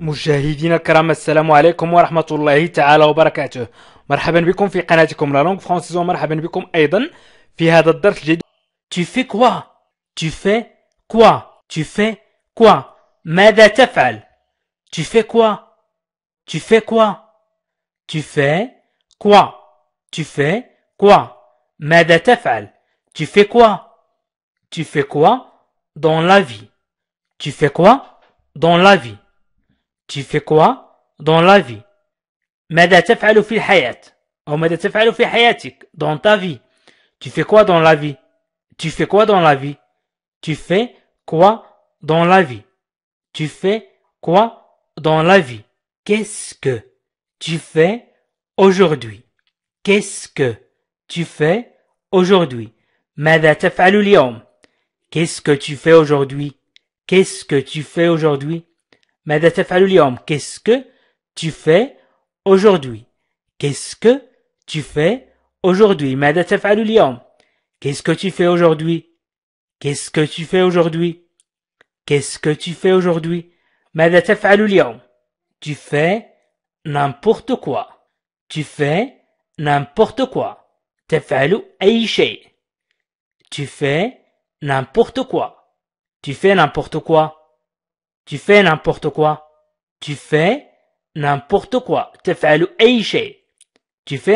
مشاهدينا الكرام السلام عليكم ورحمة الله تعالى وبركاته مرحبا بكم في قناتكم لا لونغ فرونسيز ومرحبا بكم أيضا في هذا الدرس الجديد Tu fais quoi Tu fais quoi Tu fais quoi ماذا تفعل Tu fais quoi Tu fais quoi Tu fais quoi Tu fais quoi ماذا تفعل Tu fais quoi Tu fais quoi dans la vie Tu fais quoi dans la vie Tu fais quoi dans la vie dans ta vie Tu fais quoi dans la vie Tu fais quoi dans la vie Tu fais quoi dans la vie Tu fais quoi dans la vie Qu'est-ce que tu fais aujourd'hui Qu'est-ce que tu fais aujourd'hui Qu'est-ce que tu fais aujourd'hui Qu'est-ce que tu fais aujourd'hui ماذا تفعل Qu'est-ce que tu fais aujourd'hui Qu'est-ce que tu fais aujourd'hui Qu'est-ce que tu fais aujourd'hui Qu'est-ce que tu fais aujourd'hui Qu'est-ce que tu fais aujourd'hui Tu fais n'importe quoi. Tu fais n'importe quoi. Tu fais n'importe quoi. Tu fais n'importe quoi. Tu fais n'importe quoi. Tu fais n'importe quoi. Tu fais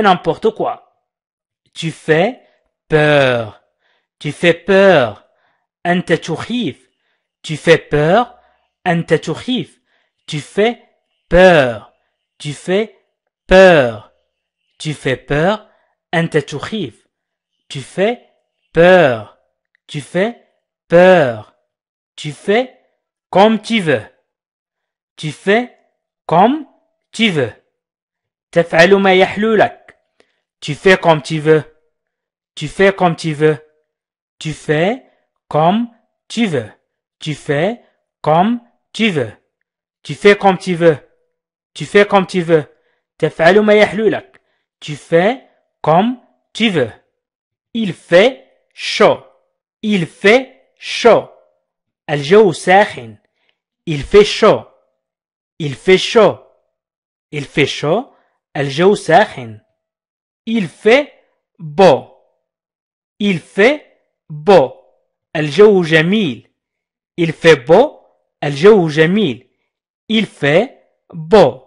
n'importe quoi. Tu fais peur. Tu fais peur. Tu fais peur. Tu fais peur. Tu fais peur. Tu fais peur. Tu fais peur. Tu fais peur. Tu fais comme tu veux. Tu fais comme tu veux. Tu fais comme tu veux. Tu fais comme tu veux. Tu fais comme tu veux. Tu fais comme tu veux. Tu fais comme tu veux. Tu fais comme tu veux. Tu fais comme tu veux. Il fait chaud. Il fait chaud. Il fait chaud. Il fait chaud. Il fait chaud. الجو ساخن. Il fait beau. Il fait beau. الجو جميل. Il fait beau. الجو جميل. Il fait beau.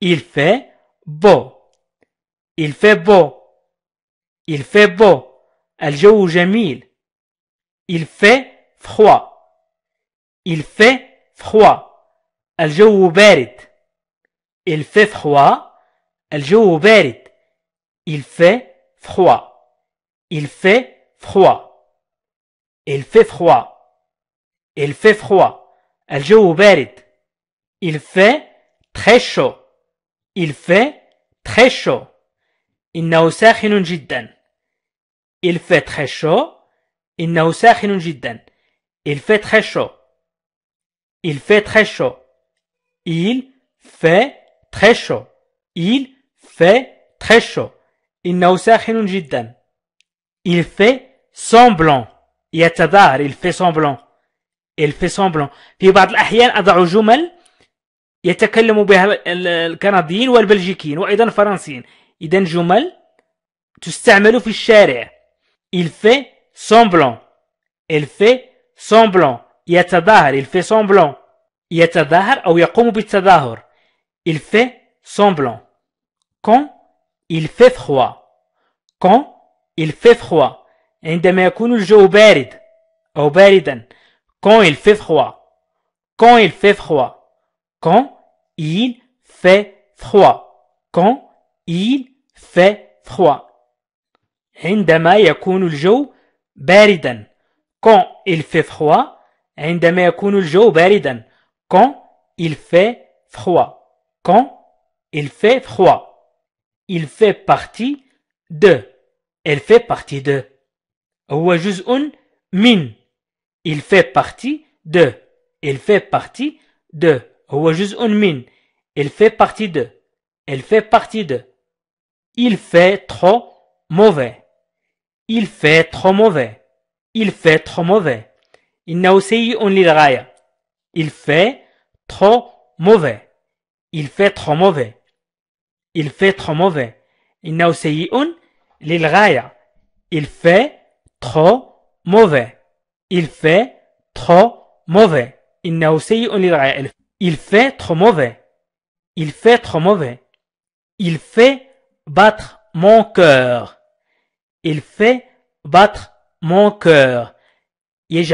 Il fait beau. Il fait beau. Il fait beau. الجو جميل. Il fait froid. Il fait froid الجو froid. il fait froid الجو بارد il fait froid il fait froid il fait froid il fait froid الجو il fait très chaud il fait très chaud إنه il fait très chaud إنه il fait très chaud il fait très chaud il fait très chaud il fait très chaud il n'aussi qu'un gilet il fait semblant il est à il fait semblant il fait semblant il a la chienne à terre jumelle il est à terre il m'aurait bien français. qu'il ait un gilet d'enfer il est à terre il fait semblant il fait semblant يتظاهر il fait semblant يتظاهر أو يقوم بالتظاهر il fait semblant quand il fait froid quand il fait froid عندما يكون الجو بارد أو باردا quand il fait froid quand il fait froid quand il fait froid quand il fait froid عندما يكون الجو باردا quand il fait froid quand il fait froid quand il fait froid il fait partie de elle fait partie de هو جزء min il fait partie de il fait partie de هو il fait partie de elle fait partie de il fait trop mauvais il fait trop mauvais il fait trop mauvais il un l'iraya. Il fait trop mauvais. Il fait trop mauvais. Il fait trop mauvais. Il إنه un Il fait trop mauvais. Il fait trop mauvais. Il Il fait trop mauvais. Il fait trop mauvais. Il fait battre mon cœur. Il fait battre mon cœur. Il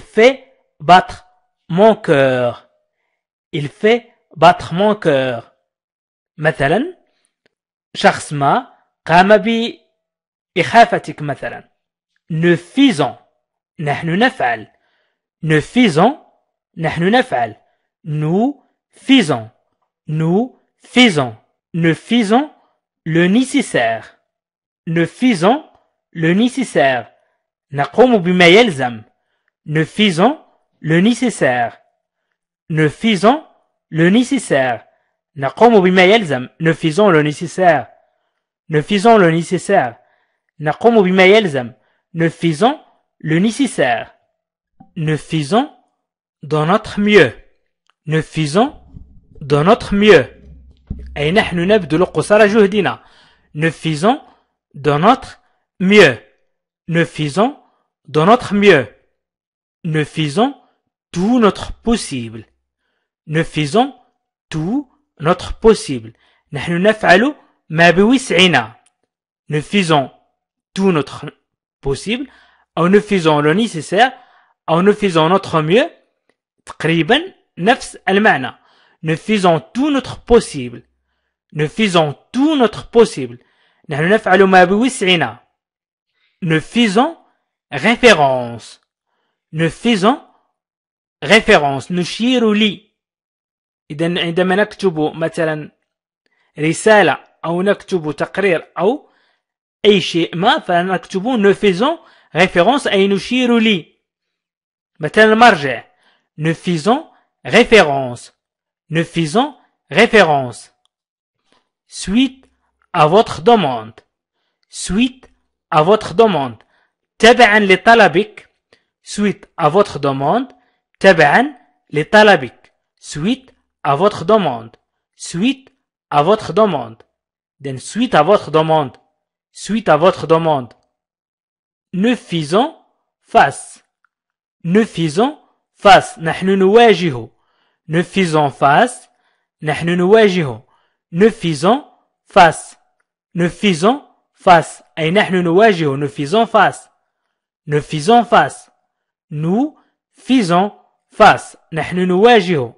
fait battre mon cœur. Il fait battre mon cœur. مثلا شخص ما قام بإخافتك مثلا. ne faisons. نحن نفعل. ne faisons. نحن نفعل. Nous faisons. Nous faisons. Nous faisons le nécessaire. Nous faisons le nécessaire. نقوم بما nécessaire. Nous faisons le nécessaire. Ne faisons le nécessaire. نقوم Nous faisons le nécessaire. Ne faisons le nécessaire. نقوم Nous faisons le nécessaire. Ne faisons dans notre mieux. Ne faisons dans notre mieux. أي نحن نبذل Nous faisons dans notre mieux. Ne faisons de notre mieux. Nous faisons tout notre possible. Nous faisons tout notre possible. Nous faisons tout notre possible. en nous faisons le nécessaire. en nous faisons notre mieux. Nous faisons tout notre possible. Nous faisons tout notre possible. Nous faisons Référence. Ne faisons référence. Nous نشير لي. إذا عندما نكتب مثلا رسالة أو نكتب تقرير أو أي شيء ما فنكتب Ne faisons référence أي نشير لي. مثلا المرجع. Ne faisons référence. Ne faisons référence. Suite à votre demande. Suite à votre demande. تبعا لطلبك suite à votre demande تبعا لطلبك suite à votre demande suite à votre demande then suite à votre demande suite à votre demande ne faisons face ne faisons face نحن نواجه ne faisons face نحن ne faisons face ne faisons face أي نحن نواجه ne faisons face nous faisons face. Nous faisons face. نحن نواجه.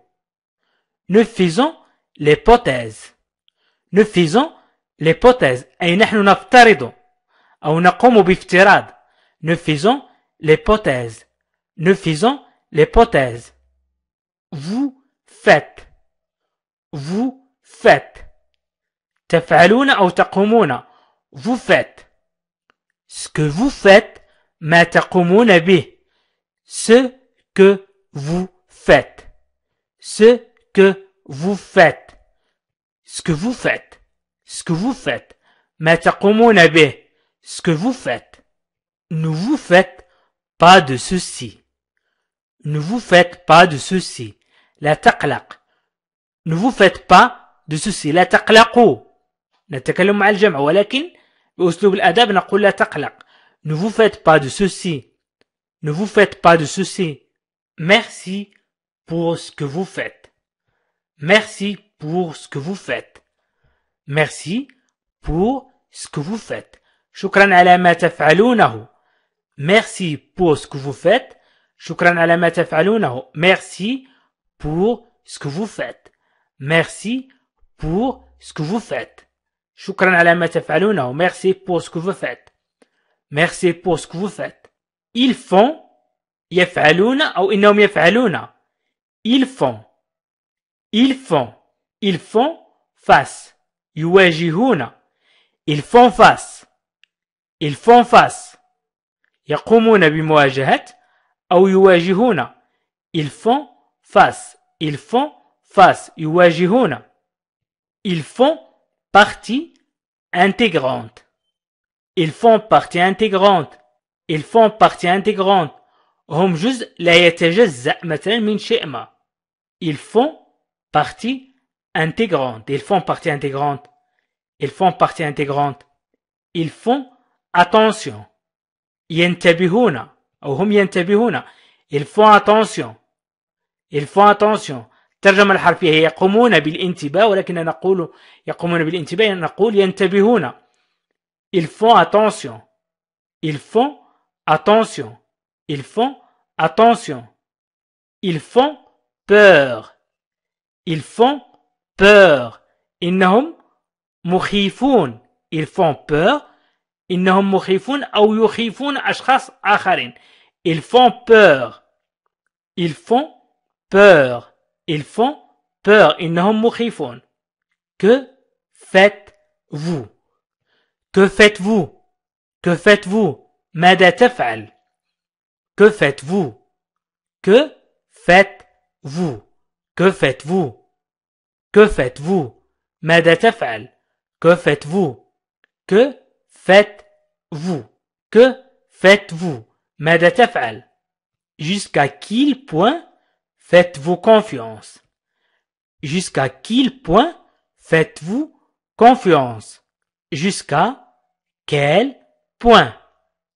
Ne faisons l'hypothèse. Ne faisons l'hypothèse. Et نحن نفترض أو نقوم Ne faisons l'hypothèse. Ne faisons l'hypothèse. Vous faites. Vous faites. تفعلون أو تقومون. Vous faites. Ce que vous faites ma ce que vous faites, ce que vous faites, ce que vous faites, ce que vous faites, ma ce que vous faites. Ne vous faites pas de ceci. Ne vous faites pas de ceci. La taqlaq. Ne vous faites pas de ceci. La taqlaqou. نتكلم مع ne vous faites pas de ceci. Ne vous faites pas de ceci. Merci pour ce que vous faites. Merci pour ce que vous faites. Merci pour ce que vous faites. على ما تفعلونه. Merci pour ce que vous faites. على ما تفعلونه. Merci pour ce que vous faites. Merci pour ce que vous faites. على ما Merci pour ce que vous faites. Merci pour ce que vous faites. Ils font يفعلون ou إنهم يفعلون ils font ils font ils font face ils font face ils font face يقومون بمواجهة أو ils font face ils font face ils font partie intégrante ils font partie intégrante. Ils font partie intégrante. هم جزء لا يتجزأ مثلا من ما Ils font partie intégrante. Ils font partie intégrante. Ils font partie intégrante. Ils font attention. ينتبهون او هم ينتبهون. Ils font attention. Ils font attention. الترجمة الحرفيه هي يقومون بالانتباه ولكن نقول يقومون بالانتباه نقول ينتبهون ils font attention. Ils font attention. Ils font attention. Ils font peur. Ils font peur. Ils font peur. n'ont mukhifun ou Ils font peur. Ils font peur. Ils font peur. Que faites-vous? Que faites-vous Que faites-vous ماذا Que faites-vous Que faites-vous Que faites-vous Que faites-vous Que faites-vous Que faites-vous Que faites-vous Jusqu'à quel point faites-vous confiance Jusqu'à quel point faites-vous confiance Jusqu'à quel point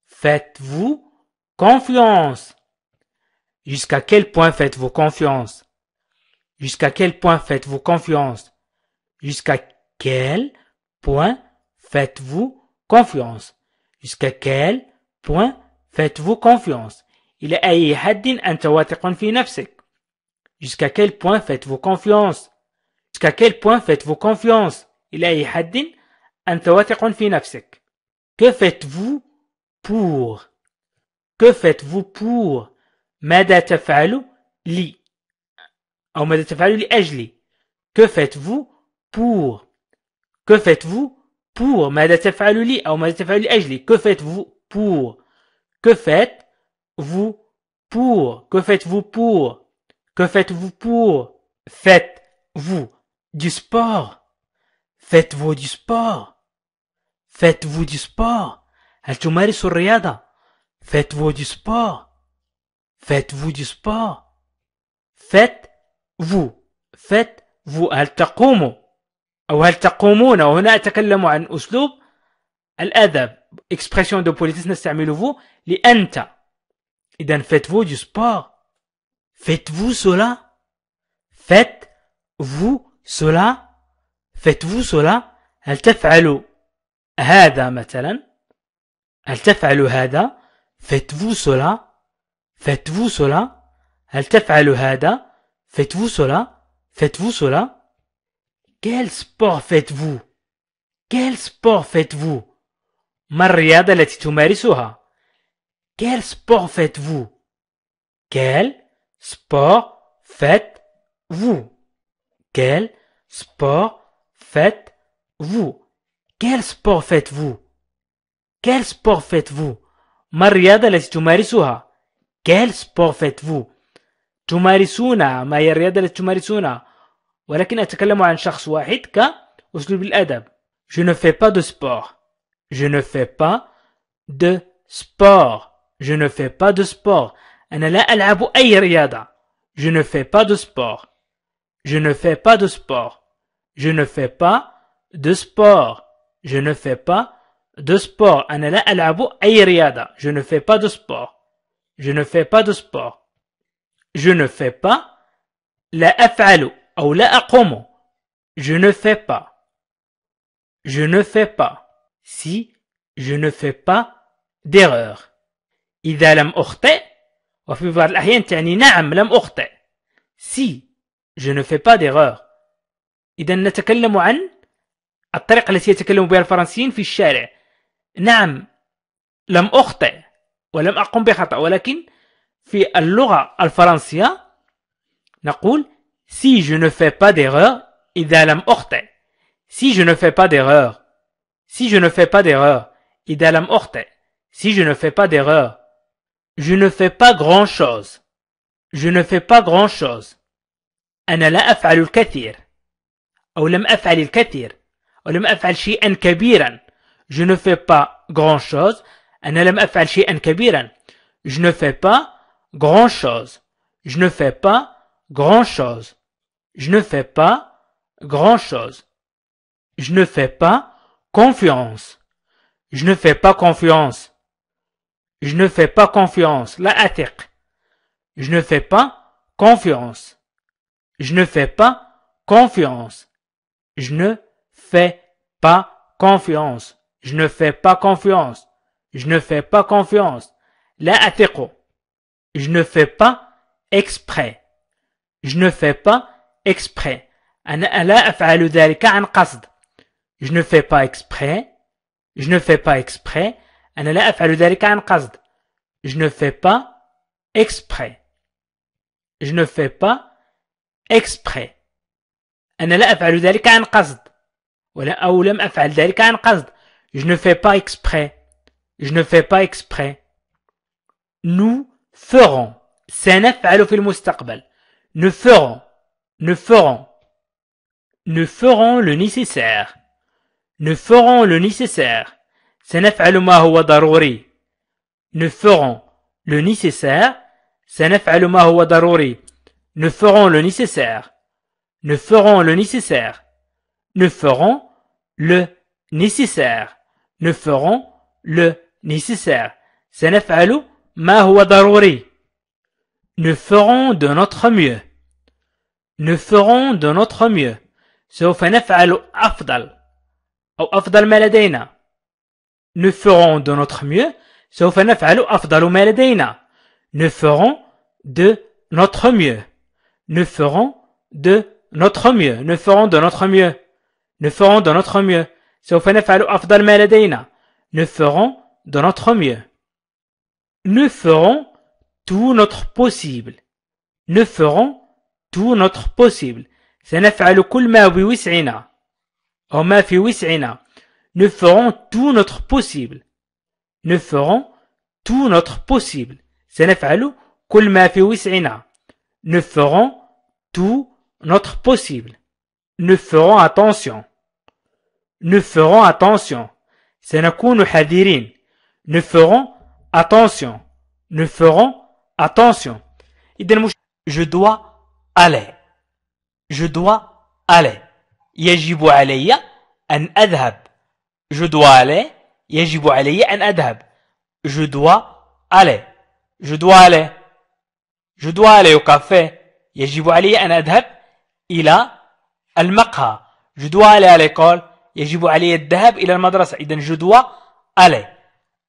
faites-vous confiance Jusqu'à quel point faites-vous confiance Jusqu'à quel point faites-vous confiance Jusqu'à quel point faites-vous confiance Jusqu'à quel point faites-vous confiance Il est Jusqu'à quel point faites-vous confiance Jusqu'à quel point faites-vous confiance que faites-vous pour? Que faites-vous pour? ماذا تفعل لي؟ أو ماذا تفعل لأجلي؟ Que faites-vous pour? Que faites-vous pour? Que faites-vous pour? Que faites vous pour que faites vous pour? Que faites-vous pour? Que faites-vous pour? Faites-vous du sport? Faites-vous du sport? Faites-vous du sport. Al-Jumari Surriyada. Faites-vous du sport. Faites-vous du sport. Faites-vous. Faites-vous. Al-Taqoumou. Ou Al-Taqoumou. Ou Huna un An Usloub. Al-Adab. Expression de politesse n'est-ce-t-il-vous. Li Anta. Idan faites-vous du sport. Faites-vous cela. Faites-vous cela. Faites-vous cela. Al-Taf'alou. هذا مثلا هل تفعل هذا faites-vous cela faites-vous cela هل تفعل هذا faites-vous cela faites-vous cela quel sport faites-vous quel sport faites-vous ما الرياضة التي تمارسها quel sport faites-vous quel sport faites-vous quel sport faites-vous quel sport faites-vous Quel sport faites-vous ما الرياضة quel sport faites-vous تمارسون ما هي الرياضة التي تمارسونها ولكن أتكلم عن شخص واحد كأسلوب الأدب je ne fais pas de sport je ne fais pas de sport je ne fais pas de sport ana la alabu ay riyada je ne fais pas de sport je ne fais pas de sport je ne fais pas de sport je ne fais pas de sport. Je ne fais pas de sport. Je ne fais pas de sport. Je ne fais pas la ou la Je ne fais pas. Je ne fais pas. Si je ne fais pas d'erreur. Ida لم أخطئ وفي Si je ne fais pas d'erreur. Idan الطريقة التي يتكلم بها الفرنسيين في الشارع نعم لم أخطئ ولم أقم بخطأ ولكن في اللغة الفرنسية نقول si je ne fais pas d'erreur إذا لم أخطئ si je ne fais pas d'erreur si je ne fais pas d'erreur إذا لم أخطئ si je ne fais pas d'erreur je ne fais pas grand chose je ne fais pas grand chose أنا لا أفعل الكثير أو لم أفعل الكثير je ne fais pas grand chose je ne fais pas grand chose je ne fais pas grand chose je ne fais pas grand chose je ne fais pas confiance je ne fais pas confiance je ne fais pas confiance la je ne fais pas confiance je ne fais pas confiance je ne fais pas confiance. Je ne fais pas confiance. Je ne fais pas confiance. La atiqo. Je ne fais pas exprès. Je ne fais pas exprès. Je ne fais pas exprès. Je ne fais pas exprès. Je ne fais pas exprès. Je ne fais pas exprès. او لم افعل ذلك عن قصد je ne fais pas exprès je ne fais pas exprès nous ferons سنفعل في المستقبل nous ferons nous ferons nous ferons le nécessaire nous ferons le nécessaire سنفعل ما هو ضروري nous ferons le nécessaire سنفعل ما هو ضروري nous ferons le nécessaire nous ferons le nécessaire nous ferons le nécessaire. Nous ferons le nécessaire. ma huwa Nous ferons de notre mieux. Nous ferons de notre mieux. سوف نفعل أفضل أو أفضل ما Nous ferons de notre mieux. سوف نفعل أفضل ما لدينا. Nous ferons de notre mieux. Nous ferons de notre mieux. Nous ferons de notre mieux. Nous ferons de notre mieux. Nous ferons de notre mieux. Nous ferons tout notre possible. Nous ferons tout notre possible. Nous ferons tout notre possible. Nous ferons tout notre possible. Nous ferons tout notre possible. Nous ferons attention. Nous ferons attention. سنكون hadirin. Nous ferons attention. Nous ferons attention. Je dois aller. Je dois aller. يجب alayya an adhab. Je dois aller. يجب alayya an adhab. Je dois aller. Je dois aller. Je dois aller au café. يجب علي أن أذهب al-maqha. Je dois aller à l'école. يجب علي الذهاب إلى المدرسة إذا جدوى علي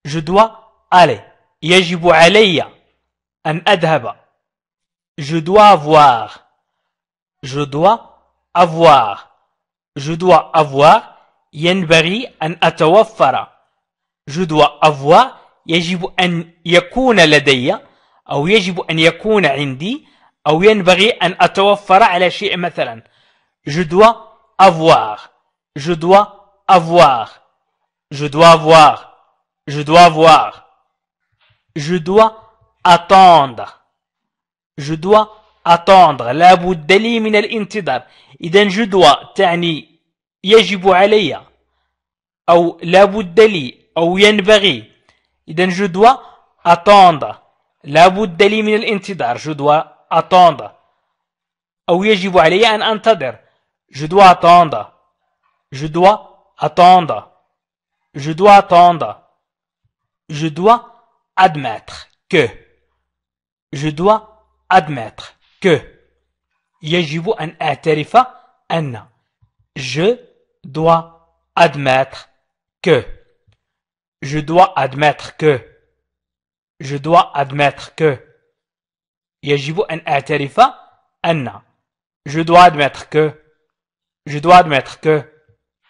جدوى علي يجب علي أن أذهب جدوى dois avoir. Je جدوى avoir. avoir. ينبغي أن أتوفر. جدوى dois avoir. يجب أن يكون لدي أو يجب أن يكون عندي أو ينبغي أن أتوفر على شيء مثلا. جدوى dois avoir. je dois avoir, je dois avoir, je dois avoir, je dois attendre, je dois attendre. La boudali min al intidar. Iden je dois, t'ani, yajibu alayya, ou la boudali, ou yenbari. Iden je dois attendre. La boudali min al intidar, je dois attendre. Ou yajibu alayya an Je dois attendre. Je dois attendre. Je dois attendre. Je dois admettre que. Je dois admettre que. Je dois admettre que. Je dois admettre que. Je dois admettre que. Je dois admettre que. Je dois admettre que.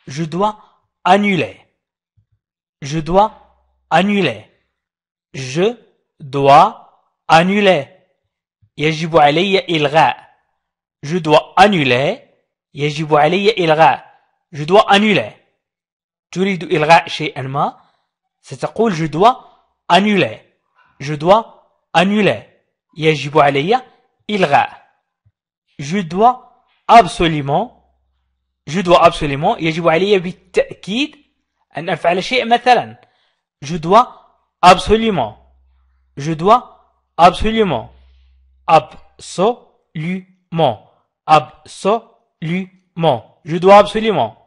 Je dois annuler. Je dois annuler. Je dois annuler. يجب علي إلغاء. Je dois annuler. Je dois annuler. تريد إلغاء ما. ستقول je dois annuler. Je dois annuler. Je dois absolument je dois absolument يجب علي بالتأكيد أن أفعل شيء مثلا je dois absolument je dois absolument absolument absolument je dois absolument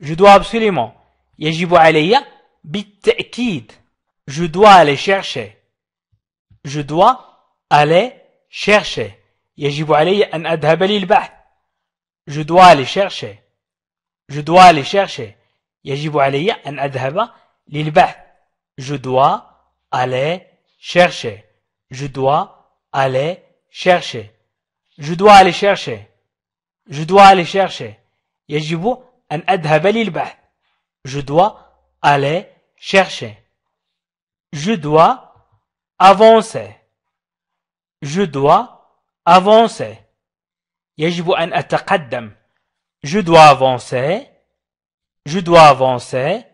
je dois absolument يجب علي بالتأكيد je dois aller chercher je dois aller chercher يجب علي أن أذهب للبحث je dois aller chercher Je dois aller chercher. يجب alayya an Adhaba للبحث. Je dois aller chercher. Je dois aller chercher. Je dois aller chercher. Je dois aller chercher. Yajibu an أذهب للبحث. Je dois aller chercher. Je dois avancer. Je dois avancer. Yajibu an ataqaddam. Je dois avancer. Je dois avancer.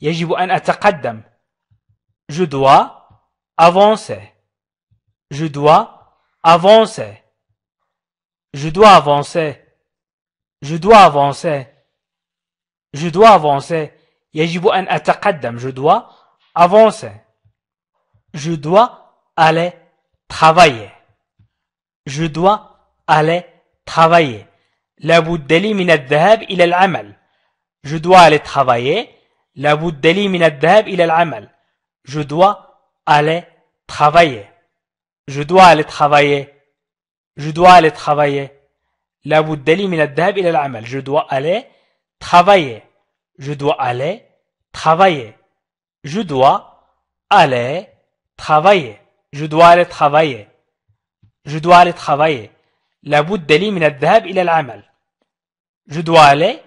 Je dois avancer. Je dois avancer. Je dois avancer. Je dois avancer. Je dois avancer. Je dois avancer. Je dois aller travailler. Je dois aller travailler. La bout min Je dois aller travailler. La bout min al-dhahab ila Je dois aller travailler. Je dois aller travailler. Je dois aller travailler. La bouddali min al-dhahab ila Je dois aller travailler. Je dois aller travailler. Je dois aller travailler. Je dois aller travailler. Je dois aller travailler. لابد لي من الذهاب إلى العمل جدوالي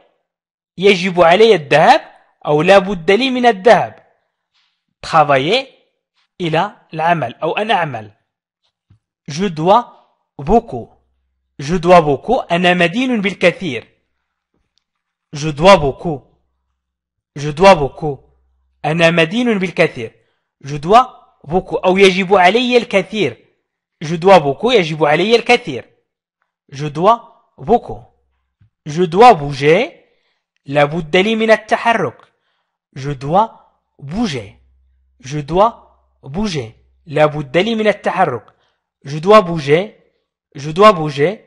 يجب علي الذهاب أو لابد لي من الذهاب travailler إلى العمل أو أن أعمل Je dois beaucoup Je dois beaucoup أنا مدين بالكثير Je dois beaucoup Je dois beaucoup أنا مدين بالكثير Je dois beaucoup أو يجب علي الكثير Je dois beaucoup يجب علي الكثير Je dois beaucoup. Je dois bouger. لابد لي من التحرك. Je dois bouger. Je dois bouger. لابد لي من التحرك. Je dois bouger. Je dois bouger.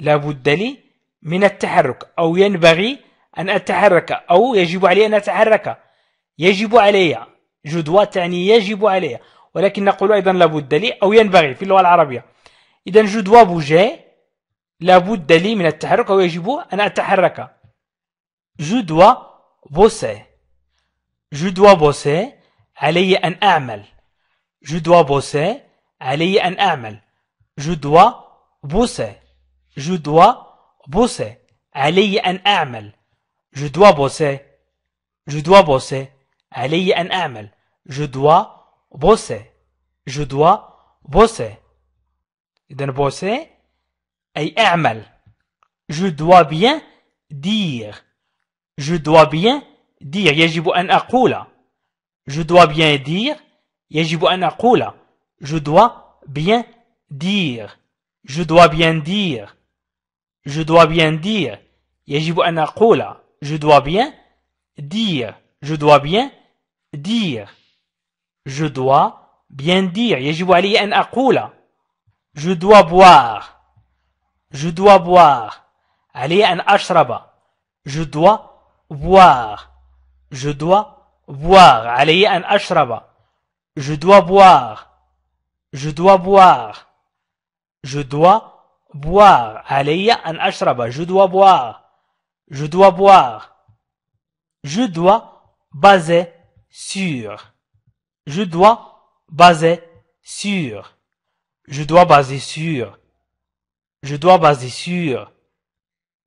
لابد لي من التحرك أو ينبغي أن أتحرك أو يجب علي أن أتحرك يجب علي je dois تعني يجب علي ولكن نقول أيضا لابد لي أو ينبغي في اللغة العربية إذا je dois bouger لابد لي من التحرك أو يجب أن أتحرك Je dois bosser. Je dois bosser. علي أن أعمل. Je dois bosser. علي أن أعمل. Je dois bosser. Je dois bosser. علي أن أعمل. Je dois bosser. Je dois bosser. علي أن أعمل. Je dois bosser. Je dois bosser. إذا bosser أي اعمل Je dois bien dire Je dois bien dire يجب أن أقول Je dois bien dire يجب أن أقول Je dois bien dire Je dois bien dire Je dois bien dire يجب أن أقول Je dois bien dire Je dois bien dire Je dois bien dire يجب علي أن أقول Je dois boire je dois boire. Allez un ashraba. Je dois boire. Je dois boire. Allez un ashraba. Je dois boire. Je dois boire. Je dois boire. Allez un ashraba. Je dois boire. Je dois boire. Je dois baser sur. Je dois baser sur. Je dois baser sur je dois baser sur.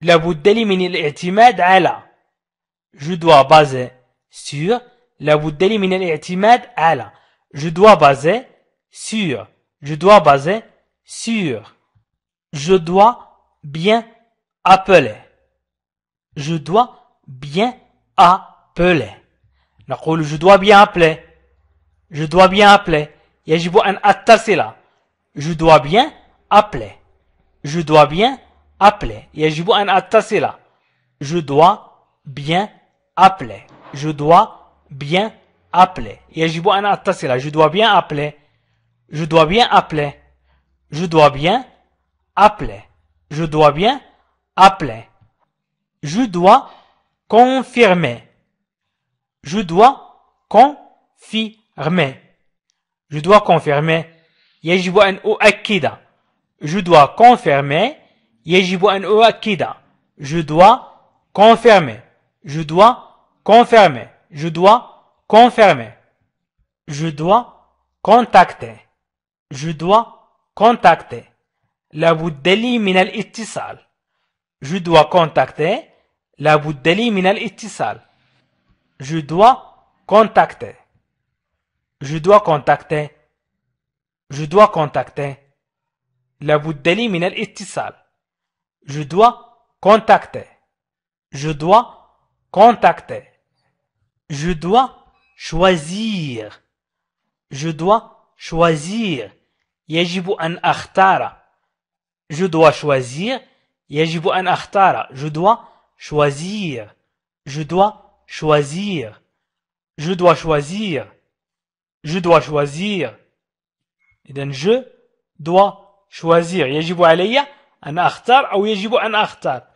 la les من à là Je dois baser sur. la لي من à la. Je dois baser sur. Je dois baser sur. Je dois bien appeler. Je dois bien appeler. نقول je dois bien appeler. Je dois bien appeler. يجب أن là. Je dois bien appeler. Je dois bien appeler. يجب أن أتصل. Je dois bien appeler. Je dois bien appeler. يجب أن أتصل. Je dois bien appeler. Je dois bien appeler. Je dois bien appeler. Je dois bien appeler. Je dois confirmer. Je dois confirmer. Je dois confirmer. يجب أن confirmer. Je dois confirmer. Je dois confirmer. Je dois confirmer. Je dois confirmer. Je dois contacter. Je dois contacter. La bouddeli min al Je dois contacter. La bouddeli min al Je dois contacter. Je dois contacter. Je dois contacter. لابد لي est Je dois contacter. Je dois contacter. Je dois choisir. Je dois choisir. يجب أن أختار. Je dois choisir. يجب أن أختار. Je dois choisir. Je dois choisir. Je dois choisir. Je dois choisir. Et donc je dois choisir يجب علي أن أختار أو يجب أن أختار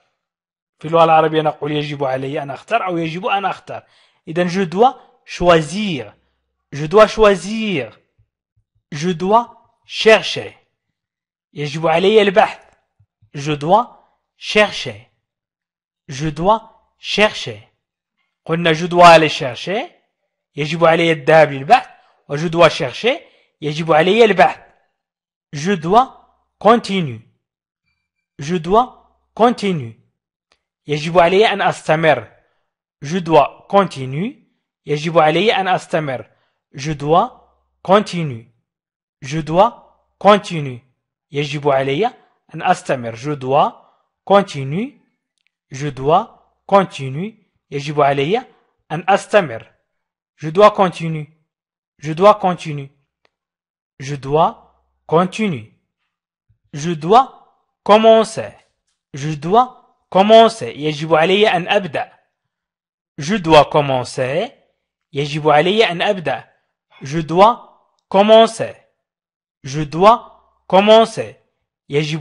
في اللغة العربية نقول يجب علي أن أختار أو يجب أن أختار إذا je dois choisir je dois choisir je dois chercher يجب علي البحث je dois chercher je dois chercher قلنا je dois aller chercher يجب علي الذهاب للبحث و je dois chercher يجب علي البحث je dois continue je dois continue يجب علي أن أستمر je dois continue يجب علي أن أستمر je dois continuer. je dois continue يجب علي أن أستمر je dois continuer. je dois continue يجب علي أن أستمر je dois continuer. je dois continuer. je dois continuer. Je dois commencer. Je dois commencer. Je dois commencer. Je dois commencer. Je dois commencer. Je dois commencer. Je dois commencer. Je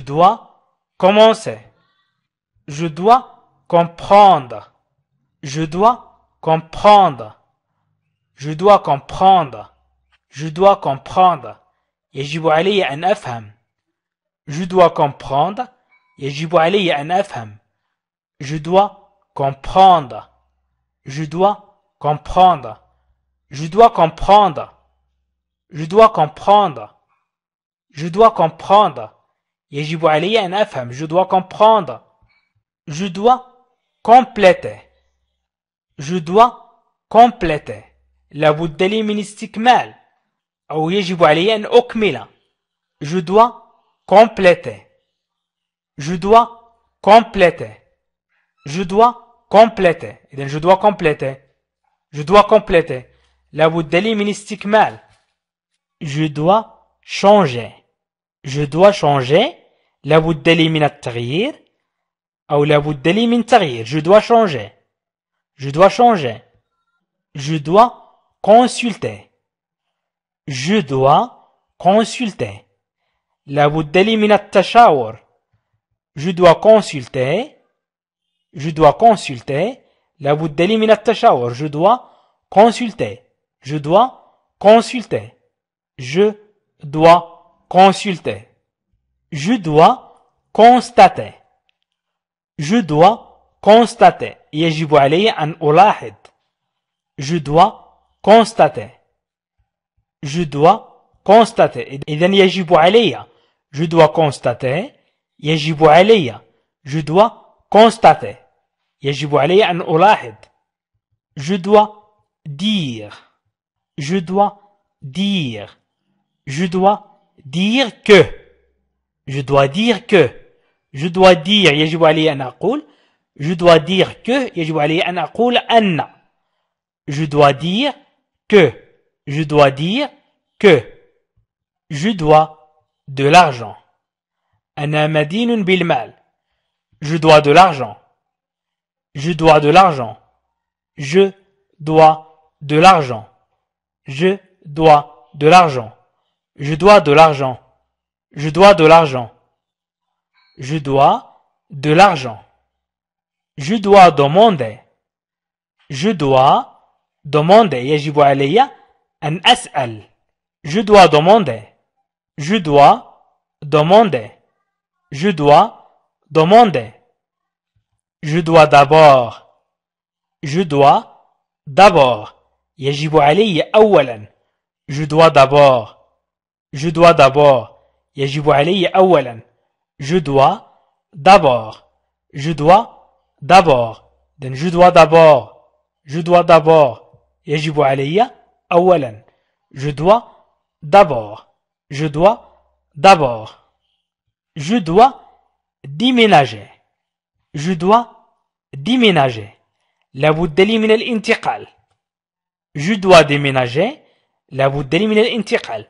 dois commencer. Je dois comprendre. Je dois comprendre. Je dois comprendre. Je dois comprendre. يجب علي أن Je dois comprendre. يجب علي أن Je dois comprendre. Je dois comprendre. Je dois comprendre. Je dois comprendre. Je dois comprendre. Je dois comprendre. Je dois compléter. Je dois compléter. لابد لي من استكمال أو يجب علي je dois compléter je dois compléter je dois compléter je dois compléter je dois compléter La لي من استكمال je dois changer je dois changer la لي من التغيير أو لابد je dois changer je dois changer je dois consulter. Je dois consulter. La Je dois consulter. Je dois consulter. La Je dois consulter. Je dois consulter. Je dois consulter. Je dois constater. Je dois constater. Je dois constater. Je dois constater. Je dois constater. Je dois constater. Je dois dire. Je dois dire. Je dois dire que. Je dois dire que. Je dois dire. que. Je dois dire que. Je dois dire que, je dois dire que, je dois de l'argent. Je dois de l'argent. Je dois de l'argent. Je dois de l'argent. Je dois de l'argent. Je dois de l'argent. Je dois de l'argent. Je dois de l'argent. Je dois demander. Je dois Demander, Je dois demander. Je dois demander. Je dois demander. Je dois d'abord. Je dois d'abord. يجب علي awalan. Je dois d'abord. Je dois d'abord. awalan. Je dois d'abord. Je dois d'abord. Je dois d'abord. Je dois d'abord. يجب à je dois d'abord je dois d'abord je dois déménager je dois déménager La لي من الانتقال je dois déménager La لي من الانتقال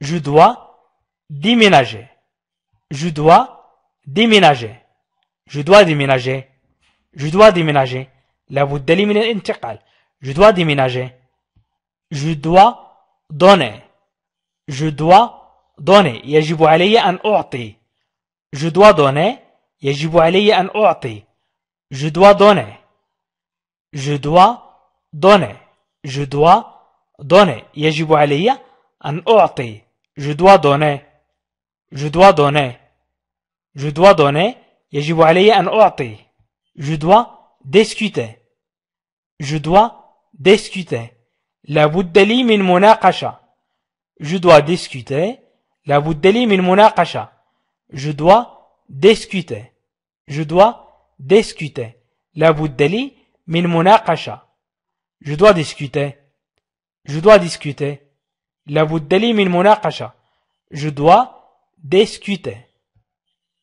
je dois déménager je dois déménager je dois déménager je dois déménager La je dois déménager. Je dois donner. Je dois donner. يجب علي أن Je dois donner. يجب علي أن Je dois donner. Je dois donner. Je dois donner. يجب علي أن Je dois donner. Je dois donner. Je dois donner. Je dois discuter. Je dois discuter la لي min je dois discuter la لي min munaqasha. je dois discuter je dois discuter la لي min munaqasha. je dois discuter je dois discuter la لي min munaqasha. je dois discuter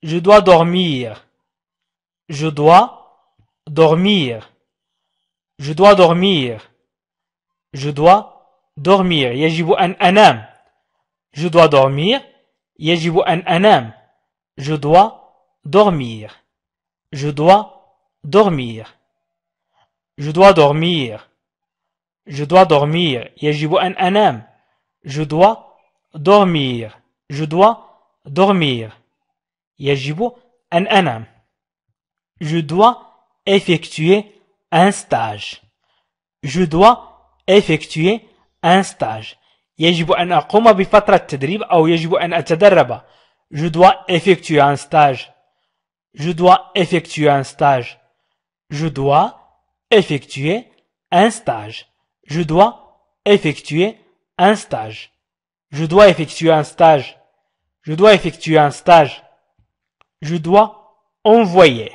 je dois dormir je dois dormir je dois dormir. Je dois dormir. Je dois dormir. Je dois dormir. Je dois dormir. Je dois dormir. Je dois dormir. Je dois dormir. Je dois dormir. Je dois effectuer un stage. Je dois effectuer un stage. Je dois effectuer un stage. Je dois effectuer un stage. Je dois effectuer un stage. Je dois effectuer un stage. Je dois effectuer un stage. Je dois effectuer un stage. Je dois envoyer.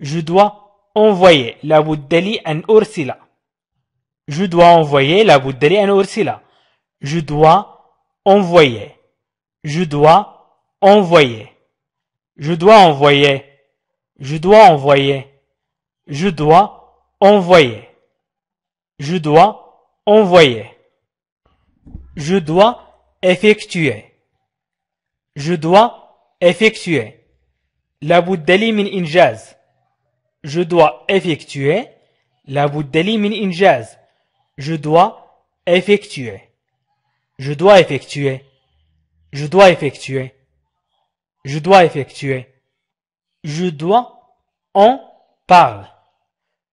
Je dois envoyer la Bouddhali en Ursila. Je dois envoyer la bout en Ursila. Je dois envoyer. Je dois envoyer. Je dois envoyer. Je dois envoyer. Je dois envoyer. Je dois envoyer. Je dois effectuer. Je dois effectuer. La Bouddhali min injaz. Je dois effectuer. La bouddali min jazz. Je dois effectuer. Je dois effectuer. Je dois effectuer. Je dois effectuer. Je dois en parler.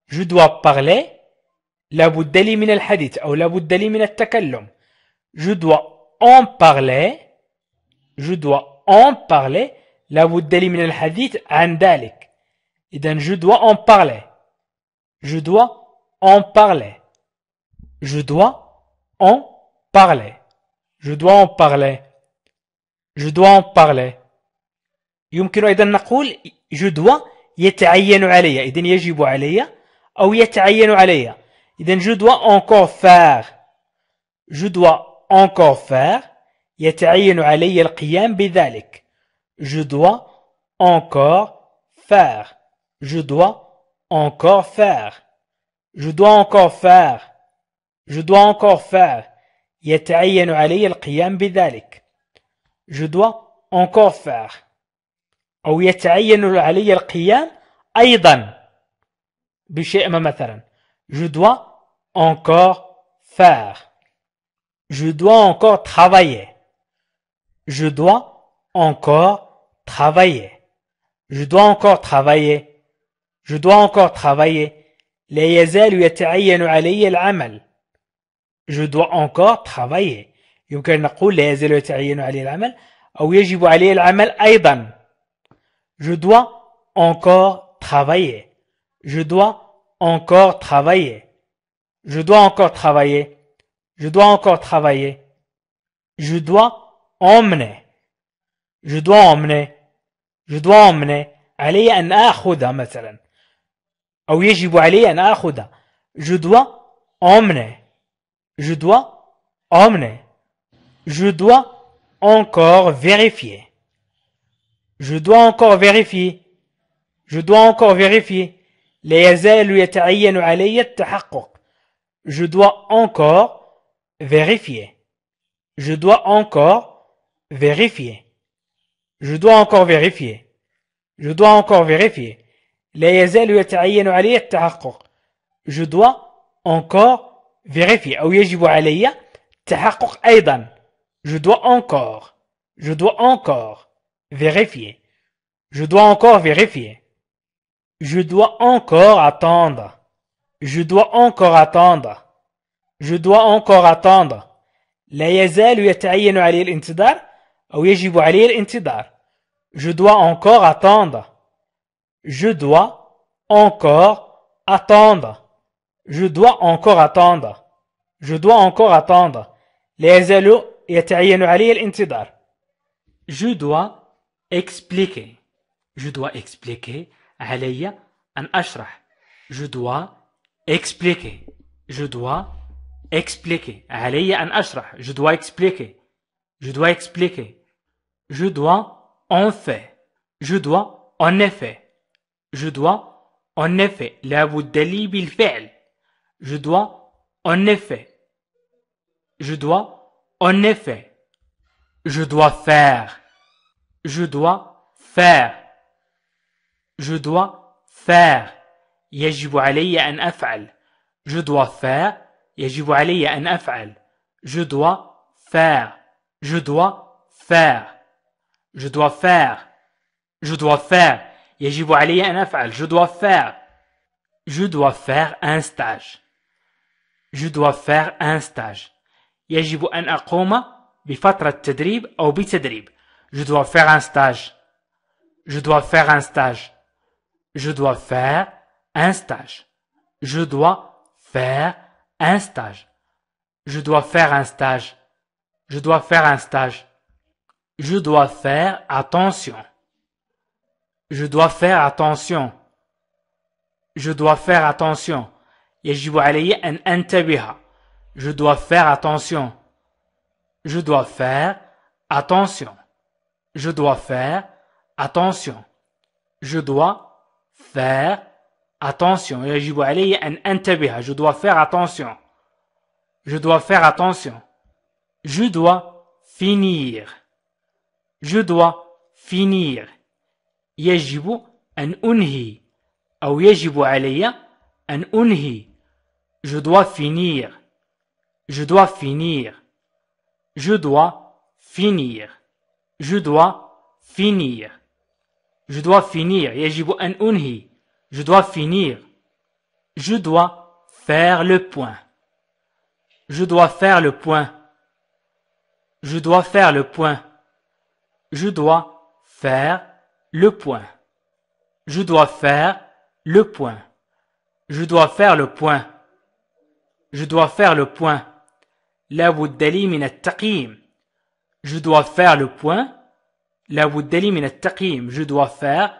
Je dois parler. La bouddali min al hadith ou la bouddali min al Je dois en parler. Je dois en parler. La bouddali min al hadith un dalik. Et donc je dois en parler. Je dois en parler. Je dois en parler. Je dois en parler. Je dois en parler. يمكن أيضا نقول je dois يتعين علي إذن يجب علي يتعين je dois encore faire je dois encore faire يتعين علي القيام بذلك je dois encore faire je dois encore faire. Je dois encore faire. Je dois encore faire. يتعين علي القيام بذلك. Je dois encore faire. أو يتعين علي القيام أيضا بشيء ما Je dois encore faire. Je dois encore travailler. Je dois encore travailler. Je dois encore travailler. Je dois encore travailler. Je dois encore travailler. يمكن نقول لا يزال يتعين عليه العمل أو يجب عليه العمل أيضا. Je dois encore travailler. Je dois encore travailler. Je dois encore travailler. Je dois encore travailler. Je dois emmener. Je dois emmener. Je dois emmener. أن مثلا je dois emmener je dois emmener je dois encore vérifier je dois encore vérifier je dois encore vérifier لا je dois encore vérifier je dois encore vérifier je dois encore vérifier je dois encore vérifier لا يزال يتعين علي التحقق je dois encore vérifier أو يجب علي التحقق أيضا je dois encore je dois encore vérifier je dois encore vérifier je dois encore attendre je dois encore attendre je dois encore attendre لا يزال يتعين علي الانتظار أو يجب علي الانتظار je dois encore attendre Je dois encore attendre. Je dois encore attendre. Je dois encore attendre. Je dois expliquer. Je dois expliquer. Je dois expliquer. Je dois expliquer. Je dois expliquer. Je dois expliquer. Je dois en fait. Je dois en effet. Je dois, en effet, la Je dois, en effet. Je dois, en effet. Je dois faire. Je dois faire. Je dois faire. Je dois faire. يجب علي أن Je dois faire. Je dois faire. Je dois faire. Je dois faire je dois faire je dois faire un stage je dois faire un stage je dois faire un stage je dois faire un stage je dois faire un stage je dois faire un stage je dois faire un stage je dois faire un stage je dois faire attention je dois faire attention. Je dois faire attention. يجب علي أن Je dois faire attention. Je dois faire attention. Je dois faire attention. Je dois faire attention. يجب Je dois faire attention. Je dois faire attention. Je dois finir. Je dois finir. يجب أن أنهي أو يجب علي Je dois finir. Je dois finir. Je dois finir. Je dois finir. Je dois finir. Je dois finir. Je dois faire le point. Je dois faire le point. Je dois faire le point. Je dois faire le point. Je dois faire le point. Je dois faire le point. Je dois faire le point. La Je dois faire le point. La Je dois faire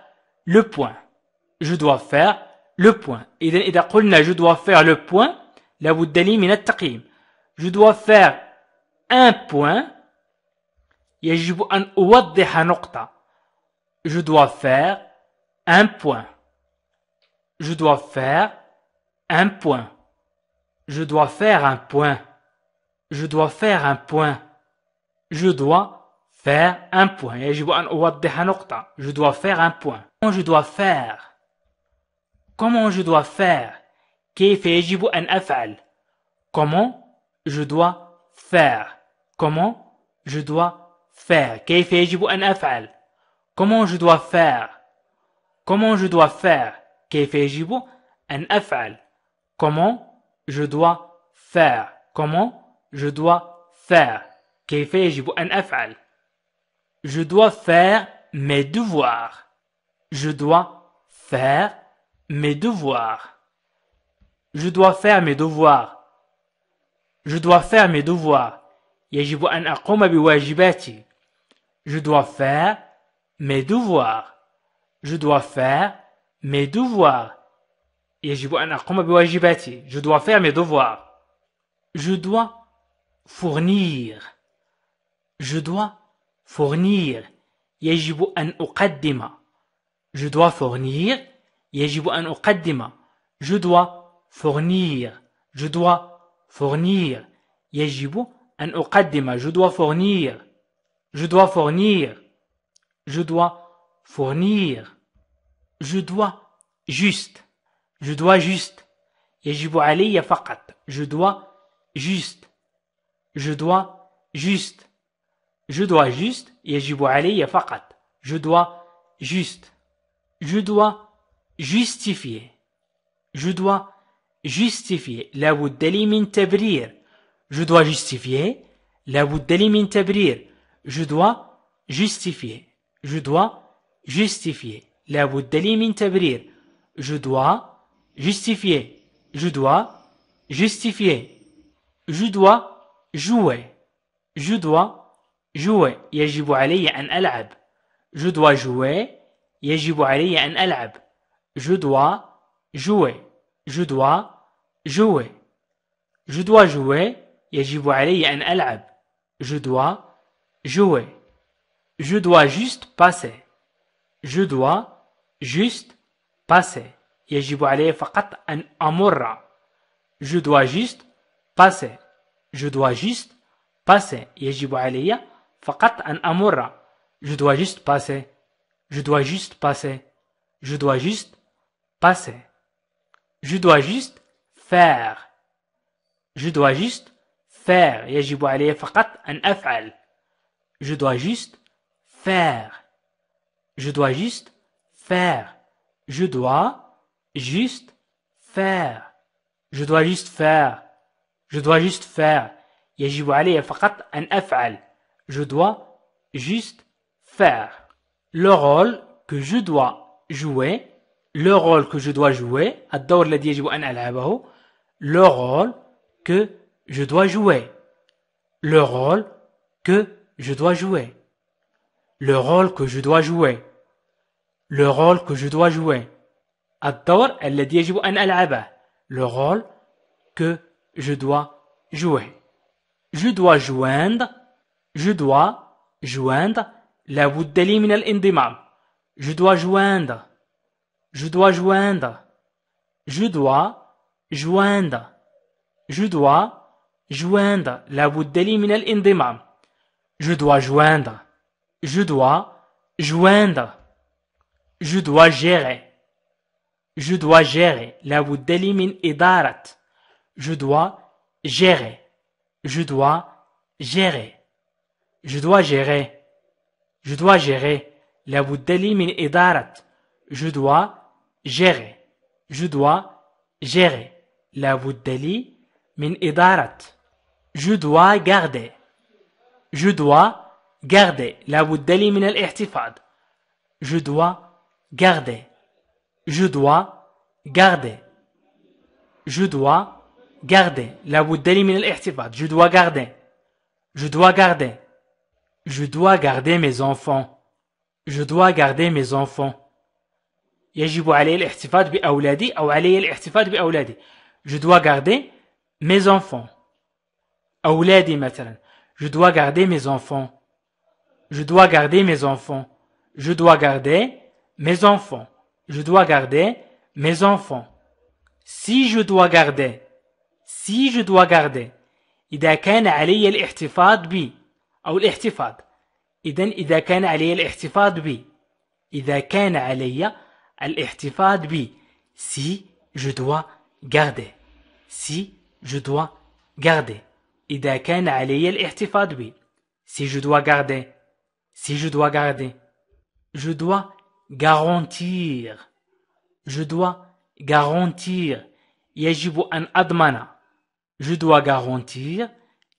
le point. Je dois faire le point. Et je dois faire le point, la Je dois faire un point. Je dois faire un point. Je dois faire un point. Je dois faire un point. Je dois faire un point. Je dois faire un point. Je dois faire un point. Comment je dois faire Comment je dois faire Comment je dois faire Comment je dois faire comment je dois faire comment je dois faire comment je dois faire comment je dois faire je dois faire mes devoirs je dois faire mes devoirs je dois faire mes devoirs je dois faire mes devoirs يجب je dois faire mes devoirs. Je dois faire mes devoirs. Je dois faire mes devoirs. Je dois fournir. Je dois fournir. Je dois fournir. Je dois fournir. Je dois fournir. Je dois fournir. Je dois fournir. Je dois fournir. Je dois juste. Je dois juste. et aller à fakat Je dois juste. Je dois juste. Je dois juste. et aller à فقط. Je dois juste. Je dois justifier. Je dois justifier. la بد لي Je dois justifier. la بد لي Je dois justifier. Je dois justifier. La min Je dois justifier. Je dois justifier. Je dois jouer. Je dois jouer. Je dois jouer. Je dois jouer. Je dois jouer. Je dois jouer. Je dois jouer. Je dois juste passer. Je dois juste passer. يجب فقط أن Je dois juste passer. Je dois juste passer. يجب Je dois juste passer. Je dois juste passer. Je dois juste passer. Je dois juste faire. Je dois juste faire. يجب Je dois juste faire. Je dois juste faire. Je dois juste faire. Je dois juste faire. Je dois juste faire. يجب علي فقط أن Je dois juste faire. Le rôle que je dois jouer, le rôle que je dois jouer, le rôle que je dois jouer. Le rôle que je dois jouer le rôle que je dois jouer le rôle que je dois jouer الدور الذي يجب أن ألعبه le rôle que je dois jouer je dois joindre je dois joindre la بد لي من je dois joindre je dois joindre je dois joindre je dois joindre la بد لي من je dois joindre je dois joindre. Je dois gérer. Je dois gérer. La et idarat. Je dois gérer. Je dois gérer. Je dois gérer. Je dois gérer. La min idarat. Je dois gérer. Je dois gérer. La min idarat. Je dois garder. Je dois Gardez la wuddali min al Je dois garder. Je dois garder. Je dois garder la wuddali min al Je dois garder. Je dois garder. Je dois garder mes enfants. Je dois garder mes enfants. Je dois garder mes enfants. Je dois garder mes enfants je dois garder mes enfants, je dois garder mes enfants, je dois garder mes enfants. Si je dois garder, si je dois garder, إذا كان علي الاحتفاظ بي أو الاحتفاظ إذا إذا كان علي الاحتفاظ بي إذا كان علي الاحتفاظ bi. si je dois garder si je dois garder إذا كان علي الاحتفاظ bi. si je dois garder si je dois garder, je dois garantir. Je dois garantir. Je dois garantir. admana. Je dois garantir.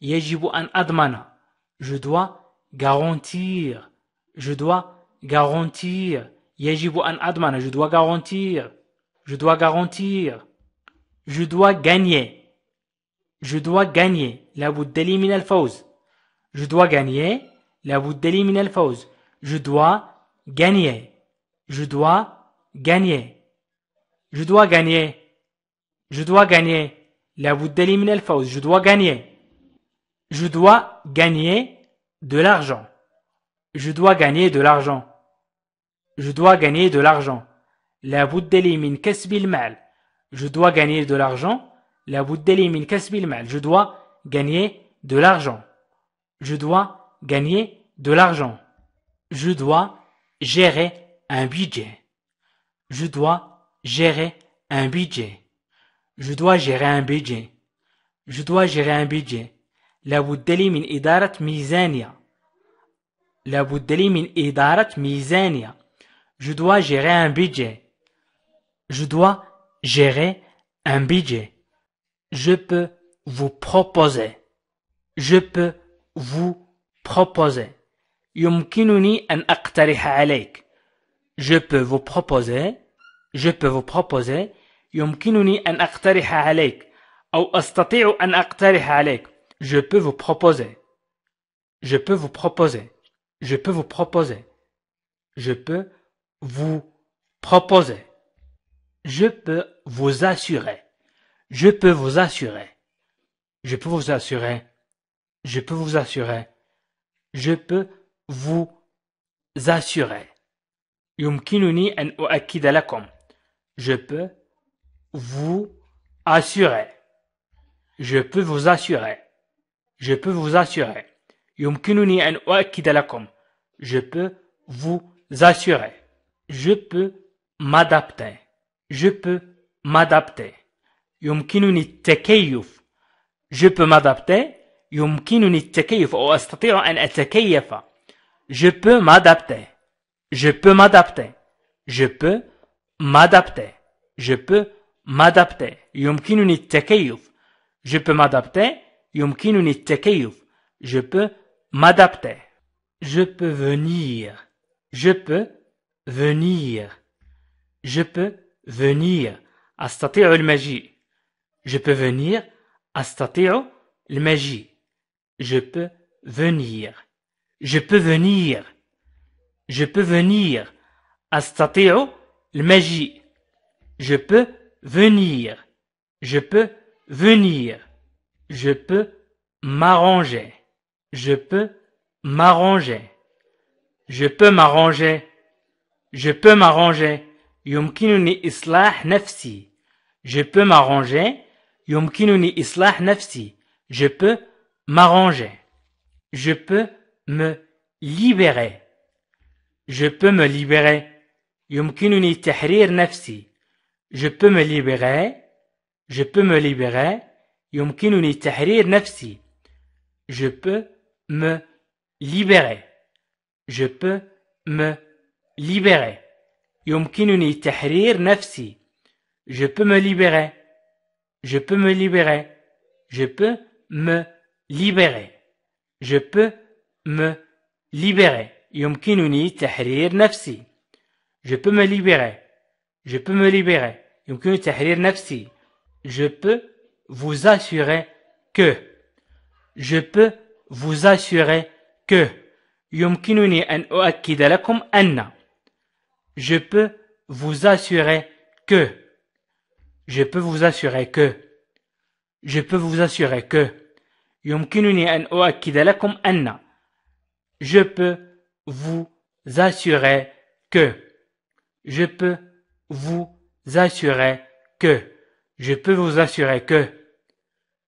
Je dois garantir. Je dois garantir. Je dois garantir. Je dois gagner. Je dois gagner. La لي من الفوز. Je dois gagner. La d'éliminer le fausse. Je dois gagner. Je dois gagner. Je dois gagner. Je dois gagner. La voûte le fausse. Je dois gagner. Je dois gagner de l'argent. Je dois gagner de l'argent. Je dois gagner de l'argent. La min kasbil mal. Je dois gagner de l'argent. La mal. Je dois gagner de l'argent. Je dois gagner de l'argent. Je dois gérer un budget. Je dois gérer un budget. Je dois gérer un budget. Je dois gérer un budget. La idarat La idarat Je dois gérer un budget. Je dois gérer un budget. Je peux vous proposer. Je peux vous proposer. يمكنني أن أقترح عليك. Je peux vous proposer. Je peux vous proposer. Je peux vous proposer. Je peux vous proposer. Je peux vous proposer. Je peux vous proposer. Je peux vous assurer. Je peux vous assurer. Je peux vous assurer. Je peux vous assurer. Je peux vous assurer. Je peux vous assurer. Je peux vous assurer. Je peux vous assurer. Je peux vous assurer. Je peux m'adapter. Je peux m'adapter. Je peux m'adapter. je peux m'adapter أستطيع je peux m'adapter. Je peux m'adapter. Je peux m'adapter. Je peux m'adapter. يمكنني Je peux m'adapter. يمكنني Je peux m'adapter. Je peux venir. Je peux venir. Je peux venir. Je peux venir. à المجيء. Je peux venir. Je peux venir. Je peux venir. le magie. Je peux venir. Je peux venir. Je peux m'arranger. Je peux m'arranger. Je peux m'arranger. Je peux m'arranger. yumkinuni islah nefsi, Je peux m'arranger. yumkinuni islah Je peux m'arranger. Je peux me libérer. Je peux me libérer. يمكنني Je peux me libérer. Je peux me libérer. Je peux me libérer. Je peux me libérer. Je peux me libérer. Je peux me libérer. Je peux me libérer. Je peux me libérer. Je peux me libérer. Je peux me libérer. Je peux vous assurer que. Je peux vous assurer que. Je peux vous assurer que. Je peux vous assurer que. Je peux vous assurer que je peux vous assurer que, je peux vous assurer que, je peux vous assurer que,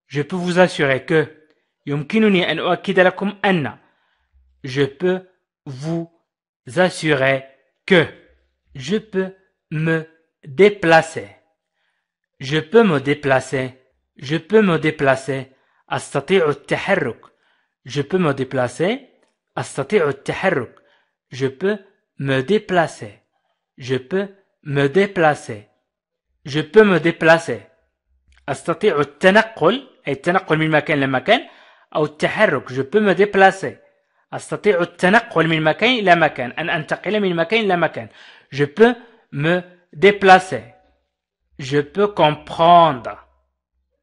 je peux vous assurer que, je peux vous assurer que, je peux me déplacer. Je peux me déplacer. Je peux me déplacer. Je peux me déplacer. أستطيع التحرك Je peux me déplacer. Je peux me déplacer. Je peux me déplacer. أستطيع التنقل أي التنقل من مكان لمكان أو التحرك je peux me déplacer أستطيع التنقل من مكان إلى مكان أن أنتقل من مكان إلى مكان je peux me déplacer je peux comprendre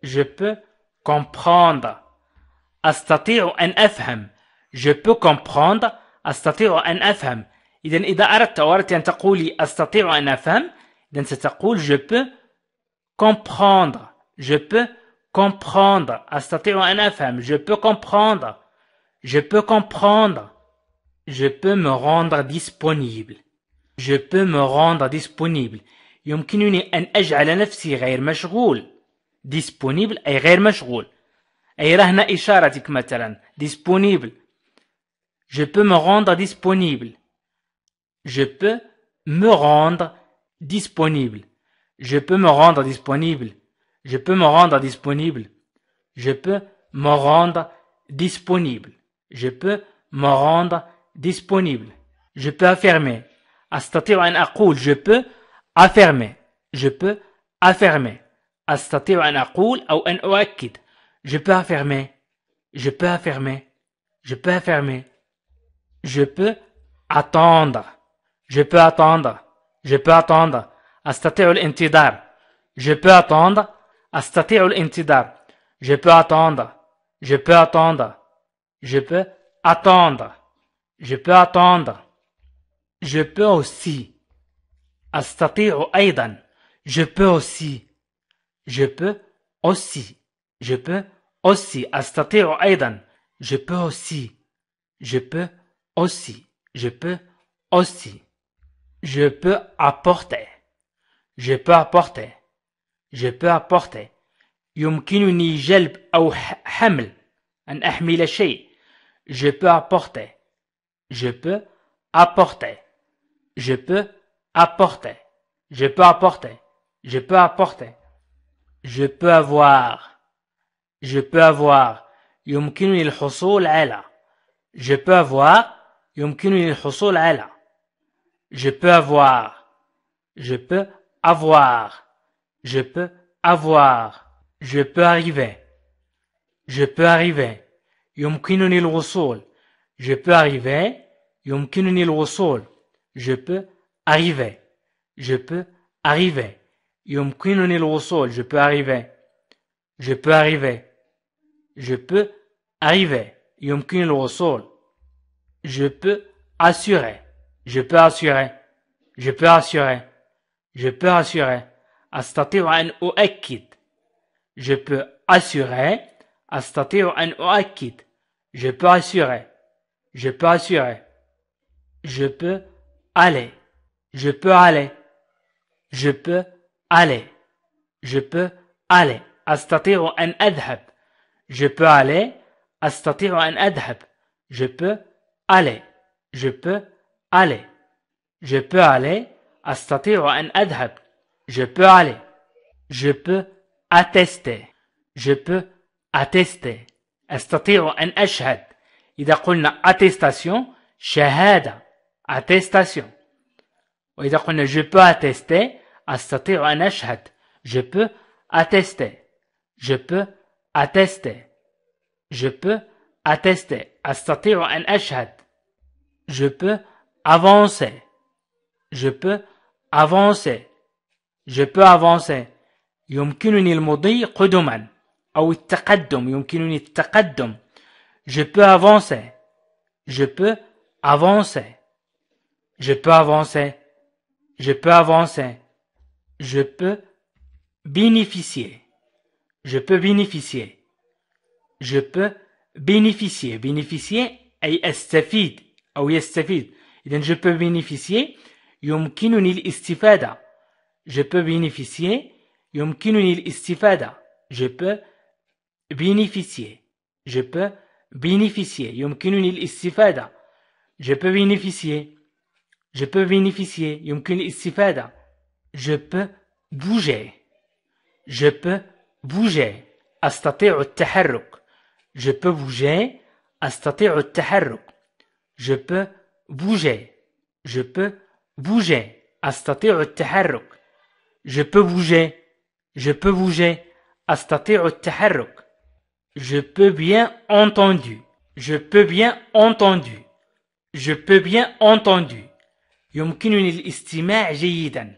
je peux comprendre أستطيع أن أفهم Je peux comprendre أستطيع أن أفهم إذا إذا أردت وأردت أن تقولي أستطيع أن أفهم إذا ستقول je peux comprendre je peux comprendre أستطيع أن أفهم je peux comprendre je peux comprendre je peux me rendre disponible je peux me rendre disponible يمكنني أن أجعل نفسي غير مشغول disponible أي غير مشغول أي رهن إشارتك مثلا disponible Je peux me rendre disponible. Je peux me rendre disponible. Je peux me rendre disponible. Je peux me rendre disponible. Je peux me rendre disponible. Je peux me rendre disponible. Je peux affirmer. je peux affirmer. Je peux affirmer. Je peux affirmer. Je peux affirmer. Je peux affirmer. Je peux attendre. Je peux attendre. Je peux attendre. أستطيع l'intidar. Je peux attendre. أستطيع الانتظار. Je peux attendre. Je peux attendre. Je peux attendre. Je peux attendre. Je peux aussi. Astati'u Aidan, Je peux aussi. Je peux aussi. Je peux aussi. Astati'u Aidan. Je peux aussi. Je peux aussi, je peux, aussi. Je peux apporter. Je peux apporter. Je peux apporter. يمكنني جلب أو حمل أن أحمل Je peux apporter. Je peux apporter. Je peux apporter. Je peux apporter. Je peux apporter. Je peux avoir. Je peux avoir. يمكنني Je peux avoir. Je peux avoir. Je peux avoir. Je peux avoir. Je peux arriver. Je peux arriver. Je peux arriver. Je peux arriver. Je peux arriver. Je peux arriver. Je peux arriver. Je peux arriver. Je peux arriver. Je peux assurer. Je peux assurer. Je peux assurer. Je peux assurer. Je peux assurer. Je peux assurer. Je peux assurer. Je peux aller. Je peux aller. Je peux aller. Je peux aller. أستطيع en أذهب. Je peux aller. à أن Je peux aller. Je peux aller. Je peux aller. أستطيع أن أذهب. Je peux aller. Je peux attester. Je peux attester. أستطيع أن أشهد. إذا قلنا attestation شهادة. attestation. وإذا قلنا je peux attester أستطيع أن أشهد. Je peux attester. Je peux attester. Je peux attester. أستطيع أن أشهد. Je peux avancer. Je peux avancer. Je peux avancer. Je peux avancer. Je peux avancer. Je peux avancer. Je peux avancer. Je peux bénéficier. Je peux bénéficier. Je peux bénéficier. Bénéficier est استفيد. أو يستفيد إذا je peux bénéficier يمكنني الاستفادة جو بو bénéficier يمكنني الاستفادة je peux bénéficier جو بو bénéficier يمكنني الاستفادة جو بو bénéficier je peux bénéficier يمكنني الاستفادة جو بو بوجي je peux بوجي أستطيع التحرك je peux بوجي أستطيع التحرك Je peux bouger. Je peux bouger. أستطيع التحرك. Je peux bouger. Je peux bouger. أستطيع التحرك. Je peux bien entendu. Je peux bien entendu. Je peux bien entendu. يمكنني الاستماع جيدا.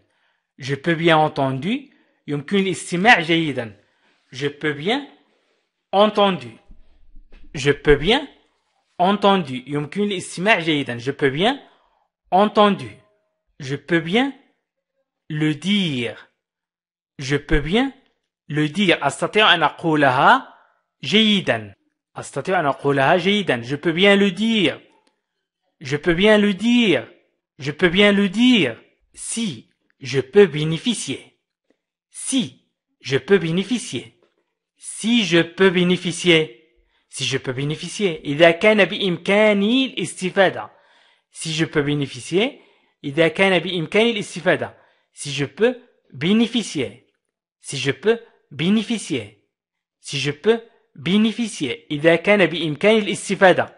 Je peux bien entendu. يمكنني الاستماع جيدا. Je peux bien entendu. Je peux bien entendu je peux bien entendu je peux bien le dire je peux bien le dire je peux bien le dire je peux bien le dire je peux bien le dire si je peux bénéficier si je peux bénéficier si je peux bénéficier si je peux bénéficier. إذا كان بإمكاني الاستفادة. Si je peux bénéficier. إذا كان بإمكاني الاستفادة. Si je peux bénéficier. Si je peux bénéficier. Si je peux bénéficier. إذا كان بإمكاني الاستفادة.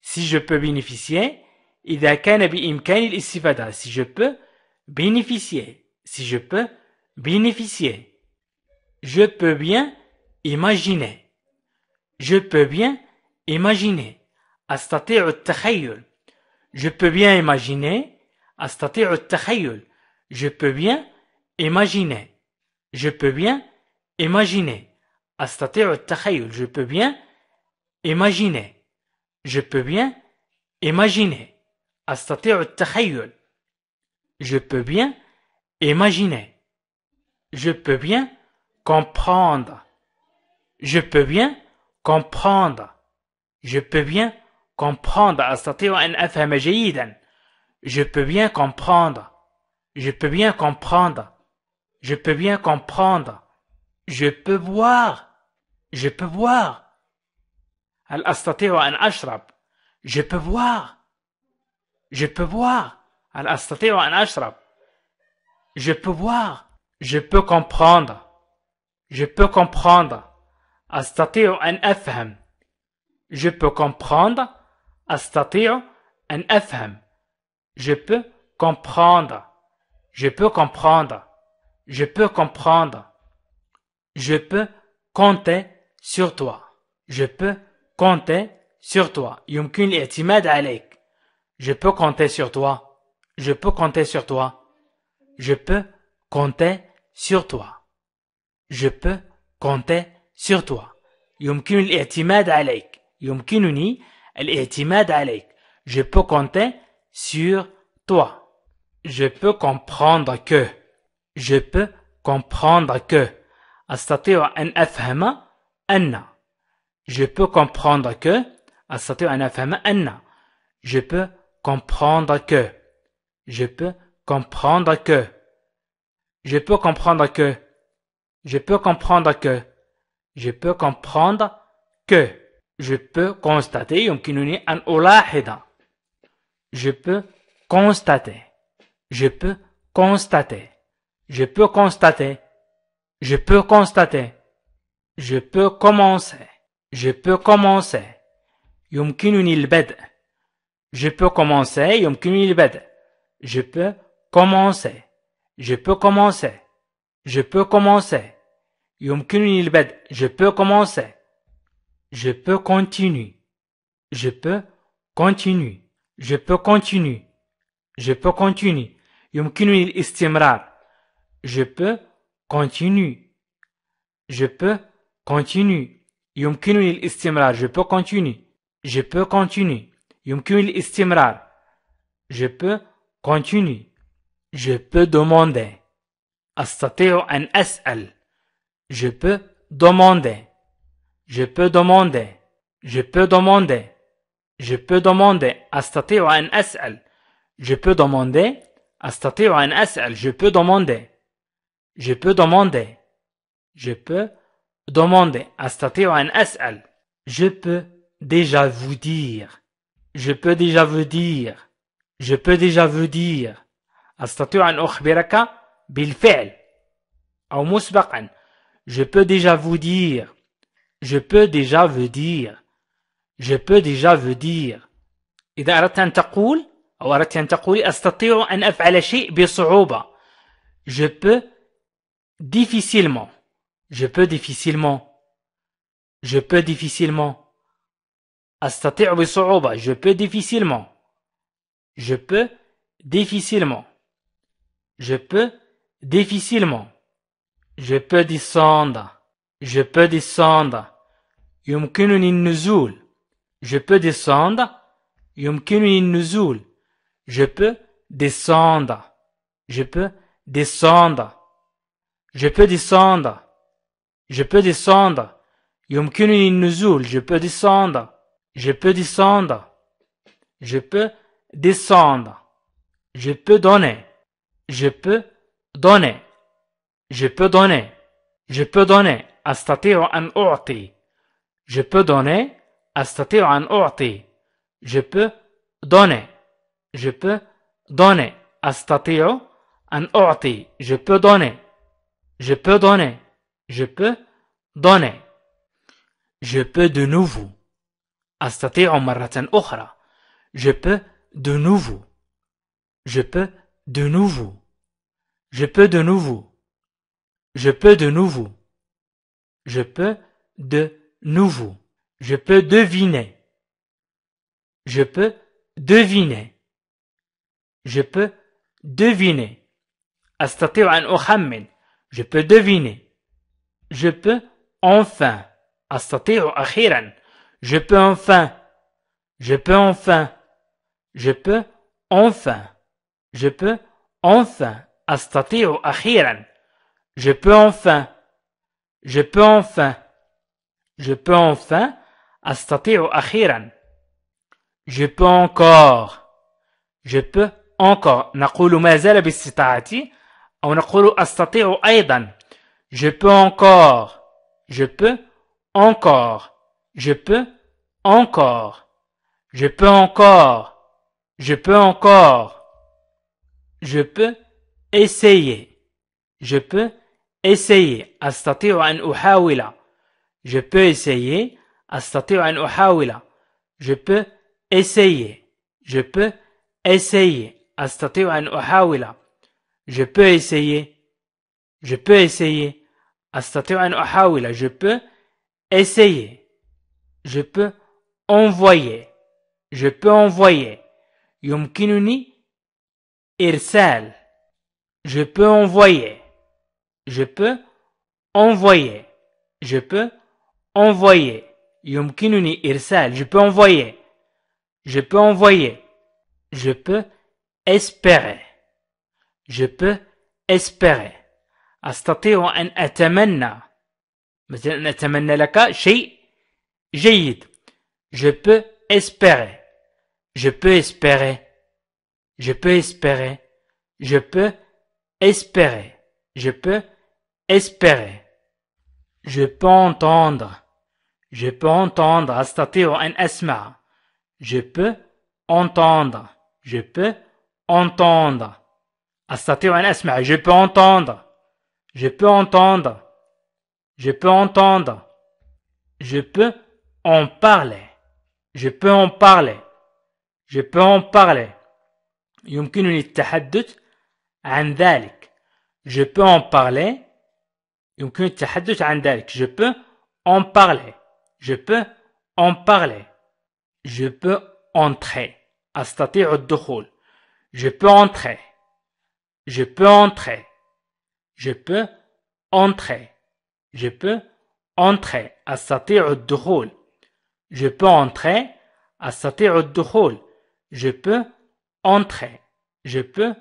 Si je peux bénéficier. إذا كان بإمكاني الاستفادة. Si je peux bénéficier. Si je peux bénéficier. Je peux bien imaginer. Je peux bien imaginer. Je peux bien imaginer. Je peux bien imaginer. Je peux bien imaginer. Je peux bien imaginer. Je peux bien imaginer. Je peux bien imaginer. Je peux bien comprendre. Je peux bien comprendre. Je peux bien comprendre. Je peux bien comprendre. Je peux bien comprendre. Je peux bien comprendre. Je peux voir. Je peux voir Je peux voir. Je peux voir Je peux voir. Je peux comprendre. Je peux comprendre. استطيع ان افهم Je peux comprendre. استطيع ان افهم Je peux comprendre. Je peux comprendre. Je peux comprendre. Je peux compter sur toi. Je peux compter sur toi. يمكن الاعتماد عليك. Je peux compter sur toi. Je peux compter sur toi. Je peux compter sur toi. Je peux compter sur toi. يمكن الاعتماد عليك. يمكنني الاعتماد Je peux compter sur toi. Je peux comprendre que. Je peux comprendre que. أستطيع أن أفهم أن. Je peux comprendre que. je peux comprendre que Je peux comprendre que. Je peux comprendre que. Je peux comprendre que. Je peux comprendre que. Je peux comprendre que. Je peux constater يمكنني an Je peux constater. Je peux constater. Je peux constater. Je peux constater. Je peux commencer. Je peux commencer. Je peux commencer. Je peux commencer. Je peux commencer. Je peux commencer. Je peux commencer. Je peux continuer. Je peux continuer. Je peux continuer. Je peux continuer. Je peux continuer. Je peux continuer. Je peux continuer. Je peux continuer. يمكنني Je peux continuer. Je peux demander. à je peux demander. Je peux demander. Je peux demander. Je peux demander. أستطيع أن أسأل. Je peux demander. أستطيع أن أسأل. Je peux demander. Je peux demander. Je peux demander. أستطيع Je peux déjà vous dire. Je peux déjà vous dire. Je peux déjà vous dire. أستطيع أن أخبرك بالفعل أو je peux déjà vous dire. Je peux déjà vous dire. Je peux déjà vous dire. Je peux difficilement. Je peux difficilement. Je peux difficilement. Je peux difficilement. Je peux difficilement. Je peux difficilement. Je peux descendre. Je peux descendre. Je peux descendre. Je peux descendre. Je peux descendre. Je peux descendre. Je peux descendre. يمكنني Je peux descendre. Je peux descendre. Je peux descendre. Je peux donner. Je peux donner. Je peux donner. Je peux donner. أستطيع an أعطي. Je peux donner. astati an أعطي. Je peux donner. Je peux donner. Astati an Je peux donner. Je peux donner. Je peux donner. Je peux de nouveau. maratan Je peux de nouveau. Je peux de nouveau. Je peux de nouveau. Je peux de nouveau. Je peux de nouveau. Je peux deviner. Je peux deviner. Je peux deviner. أستطيع أن أخمن. Je peux deviner. Je peux enfin. أستطيع Je peux enfin. Je peux enfin. Je peux enfin. Je peux enfin. Je peux enfin. Je peux enfin. Je peux enfin. أستطيع أخيرا. Je peux encore. Je peux encore. نقول باستطاعتي Je peux encore. Je peux encore. Je peux encore. Je peux encore. Je peux encore. Je peux essayer. Je peux essayer أستطيع أن أحاول je peux essayer أستطيع أن أحاول je peux essayer je peux essayer أستطيع أن أحاول je peux essayer je peux essayer أستطيع أن أحاول je peux essayer je peux envoyer je peux envoyer يمكنني إرسال je peux envoyer je peux envoyer. Je peux envoyer. Je peux envoyer. Je peux envoyer. Je peux espérer. Je peux espérer. Je peux espérer. Je peux espérer. Je peux espérer. Je peux espérer. Je peux espérer. Je peux espérer. Je peux entendre. Je peux entendre astatiru en Je peux entendre. Je peux entendre. Astatiru en asma. Je peux entendre. Je peux entendre. Je peux entendre. Je peux en parler. Je peux en parler. Je peux en parler. يمكنني التحدث Je peux en parler. Je peux en parler. Je peux en parler. Je peux entrer. au الدخول. Je peux entrer. Je peux entrer. Je peux entrer. Je peux entrer. au الدخول. Je peux entrer. au الدخول. Je peux entrer. Je peux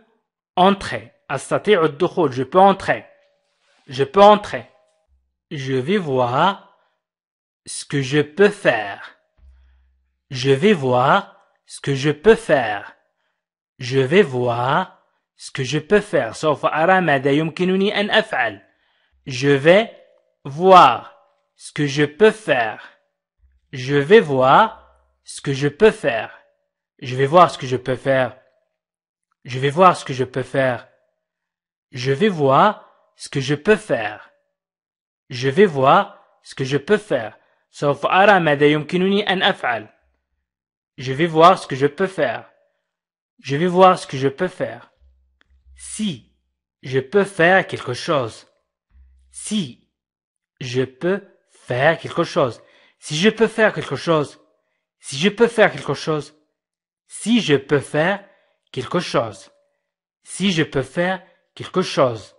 entrer. أستطيع الدخول. Je peux entrer. Je peux entrer. Je vais voir ce que je peux faire. Je vais voir ce que je peux faire. Je vais voir ce que je peux faire. سوف أرى ماذا يمكنني Je vais voir ce que je peux faire. Je vais voir ce que je peux faire. Je vais voir ce que je peux faire. Je vais voir ce que je peux faire. Je vais voir ce que je peux faire. Je vais voir ce que je peux faire. Sauf Je vais voir ce que je peux faire. Je vais voir ce que je peux faire. Si je peux faire quelque chose. Si je peux faire quelque chose. Si je peux faire quelque chose. Si je peux faire quelque chose. Si je peux faire quelque chose. Si je peux faire quelque chose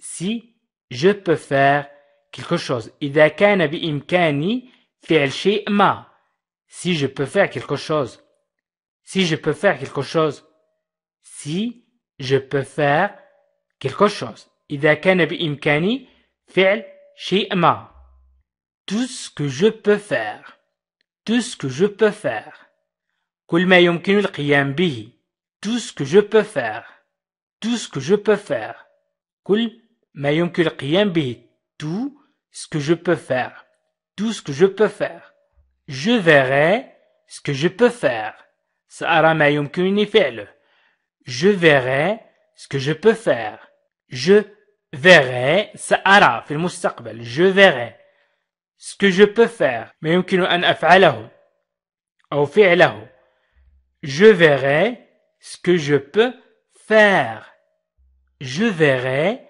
si je peux faire quelque chose. Si je peux faire quelque chose. Si je peux faire quelque chose. Si je peux faire quelque chose. Tout ce que je peux faire. Tout ce que je peux faire. Tout ce que je peux faire. Tout ce que je peux faire tout ce que je peux faire tout ce que je peux faire je verrai ce que je peux faire je verrai ce que je peux faire je verrai سأرى je verrai ce que je peux faire je verrai ce que je peux faire je verrai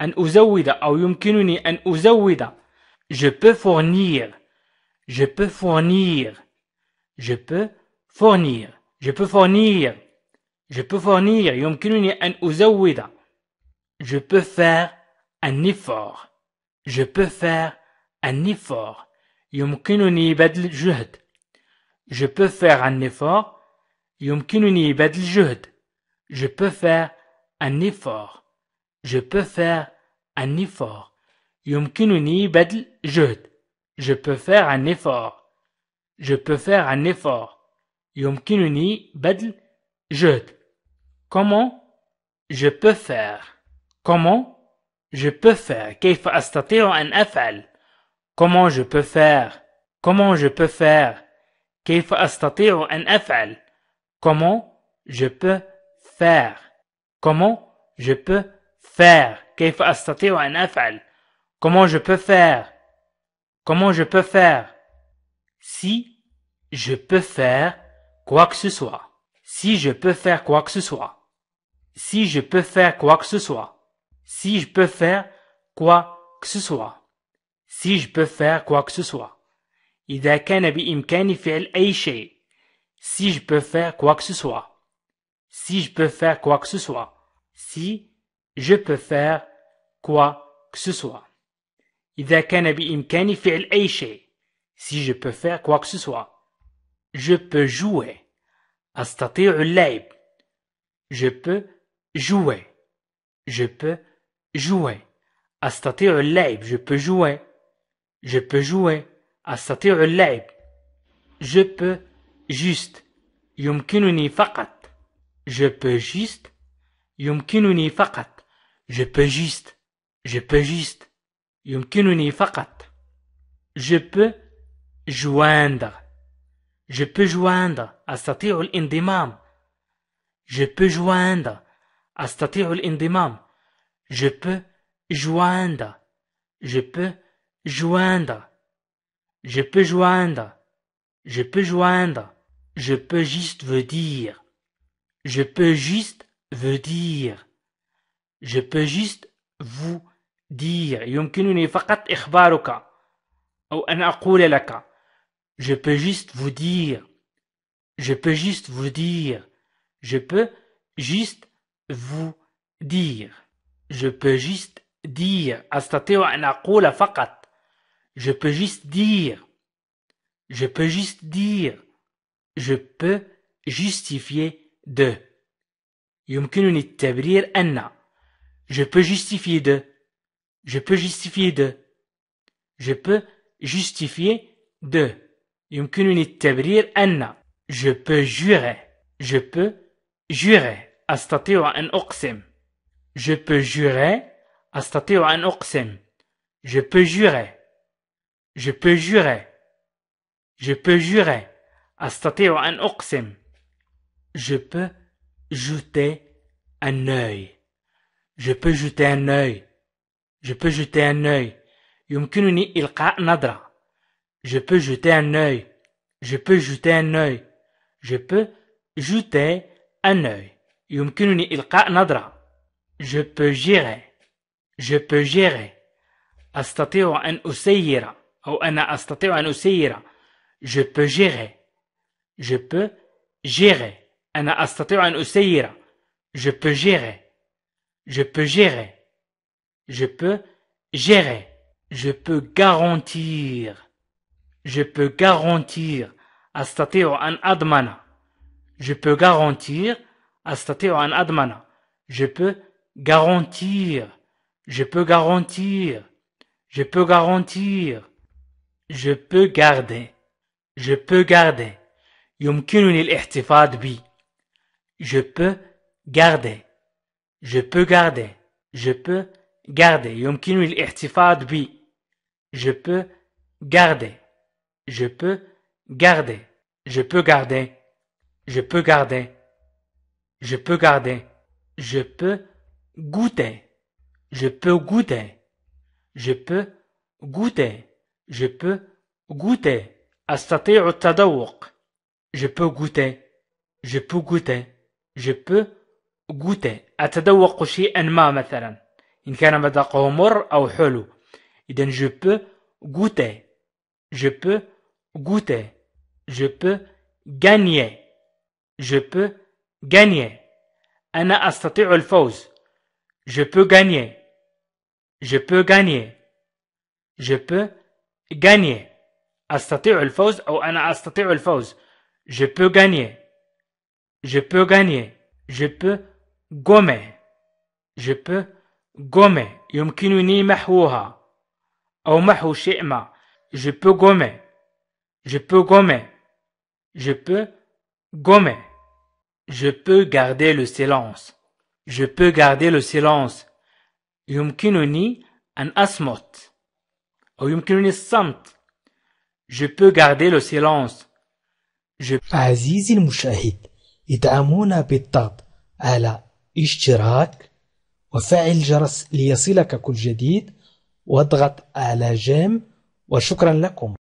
أن أزود أو يمكنني أن أزود je peux fournir je peux fournir je peux fournir je peux fournir je peux fournir je peux faire un effort je peux faire un effort je peux faire un effort je peux faire un effort je peux faire un effort. يمكنني Je peux faire un effort. Je peux faire un effort. يمكنني بدل Comment je peux faire? Comment je peux faire? كيف أستطيع أن أفعل? Comment je peux faire? Comment je peux faire? كيف أستطيع أن أفعل? Comment je peux faire? Comment je peux faire Comment je peux faire Comment je peux faire Si je peux faire quoi que ce soit. Si je peux faire quoi que ce soit. Si je peux faire quoi que ce soit. Si je peux faire quoi que ce soit. Si je peux faire quoi que ce soit. Si je peux faire quoi que ce soit. Si je peux faire quoi que ce soit. Si je peux faire quoi que ce soit. Si je peux faire quoi que ce soit. Je peux jouer. Je peux jouer. Je peux jouer. Je peux jouer. Je peux jouer. أستطيع Je peux juste. يمكنني Je peux juste. Je peux juste. Je peux juste. يمكنني Je peux joindre. Je peux joindre. أستطيع الانضمام. Je peux joindre. à الانضمام. Je peux joindre. Je peux joindre. Je peux joindre. Je peux joindre. Je peux juste veut dire. Je peux juste veut dire. Je peux juste vous dire. يمكنني فقط إخبارك أو أن Je peux juste vous dire. Je peux juste vous dire. Je peux juste vous dire. Je peux juste dire. أستطيع أن أقول Je peux juste dire. Je peux juste dire. Je peux justifier de. يمكنني التبرير je peux justifier de. Je peux justifier de. Je peux justifier de. يمكنني التبرير أن. Je peux jurer. Je peux jurer. أستطيع أن أقسم. Je peux jurer. أستطيع أن أقسم. Je peux jurer. Je peux jurer. Je peux jurer. أستطيع أن أقسم. Je peux jeter un œil. Je peux jeter un œil. Je peux jeter un œil. يمكنني إلقاء نظرة. Je peux jeter un œil. Je peux jeter un œil. Je peux jeter un œil. يمكنني إلقاء نظرة. Je peux gérer. Je peux gérer. أستطيع أن أسير أو أنا أستطيع أن أسير. Je peux gérer. Je peux gérer. أنا أستطيع أن أسير. Je peux gérer. Je peux gérer. Je peux gérer. Je peux garantir. Je peux garantir. Astateo Je peux garantir. Astateo Je peux garantir. Je peux garantir. Je peux garantir. Je peux garder. Je peux garder. يمكنني الاحتفاظ Je peux garder. Je peux garder. Je peux garder. يمكن Je peux garder. Je peux garder. Je peux garder. Je peux garder. Je peux garder. Je peux goûter. Je peux goûter. Je peux goûter. Je peux goûter. Je peux goûter. Je peux goûter. Je peux جوتا أتذوق شيئا ما مثلا إن كان مذاقه مر أو حلو إذا je peux goûter je peux goûter je peux gagner je peux gagner أنا أستطيع الفوز je peux gagner je peux gagner je peux gagner أستطيع الفوز أو أنا أستطيع الفوز je peux gagner je peux gagner je peux gommer. Je peux gommer. Yumkinuni mahwuha. Ou mahwu shi'ma. Je peux gommer. Je peux gommer. Je peux gommer. Je peux garder le silence. Je peux garder le silence. Yumkinuni an asmot. Ou yumkinuni samt. Je peux garder le silence. Je... عزيزي المشاهد ادعمونا بالضغط اشتراك وفعل جرس ليصلك كل جديد واضغط على جيم وشكرا لكم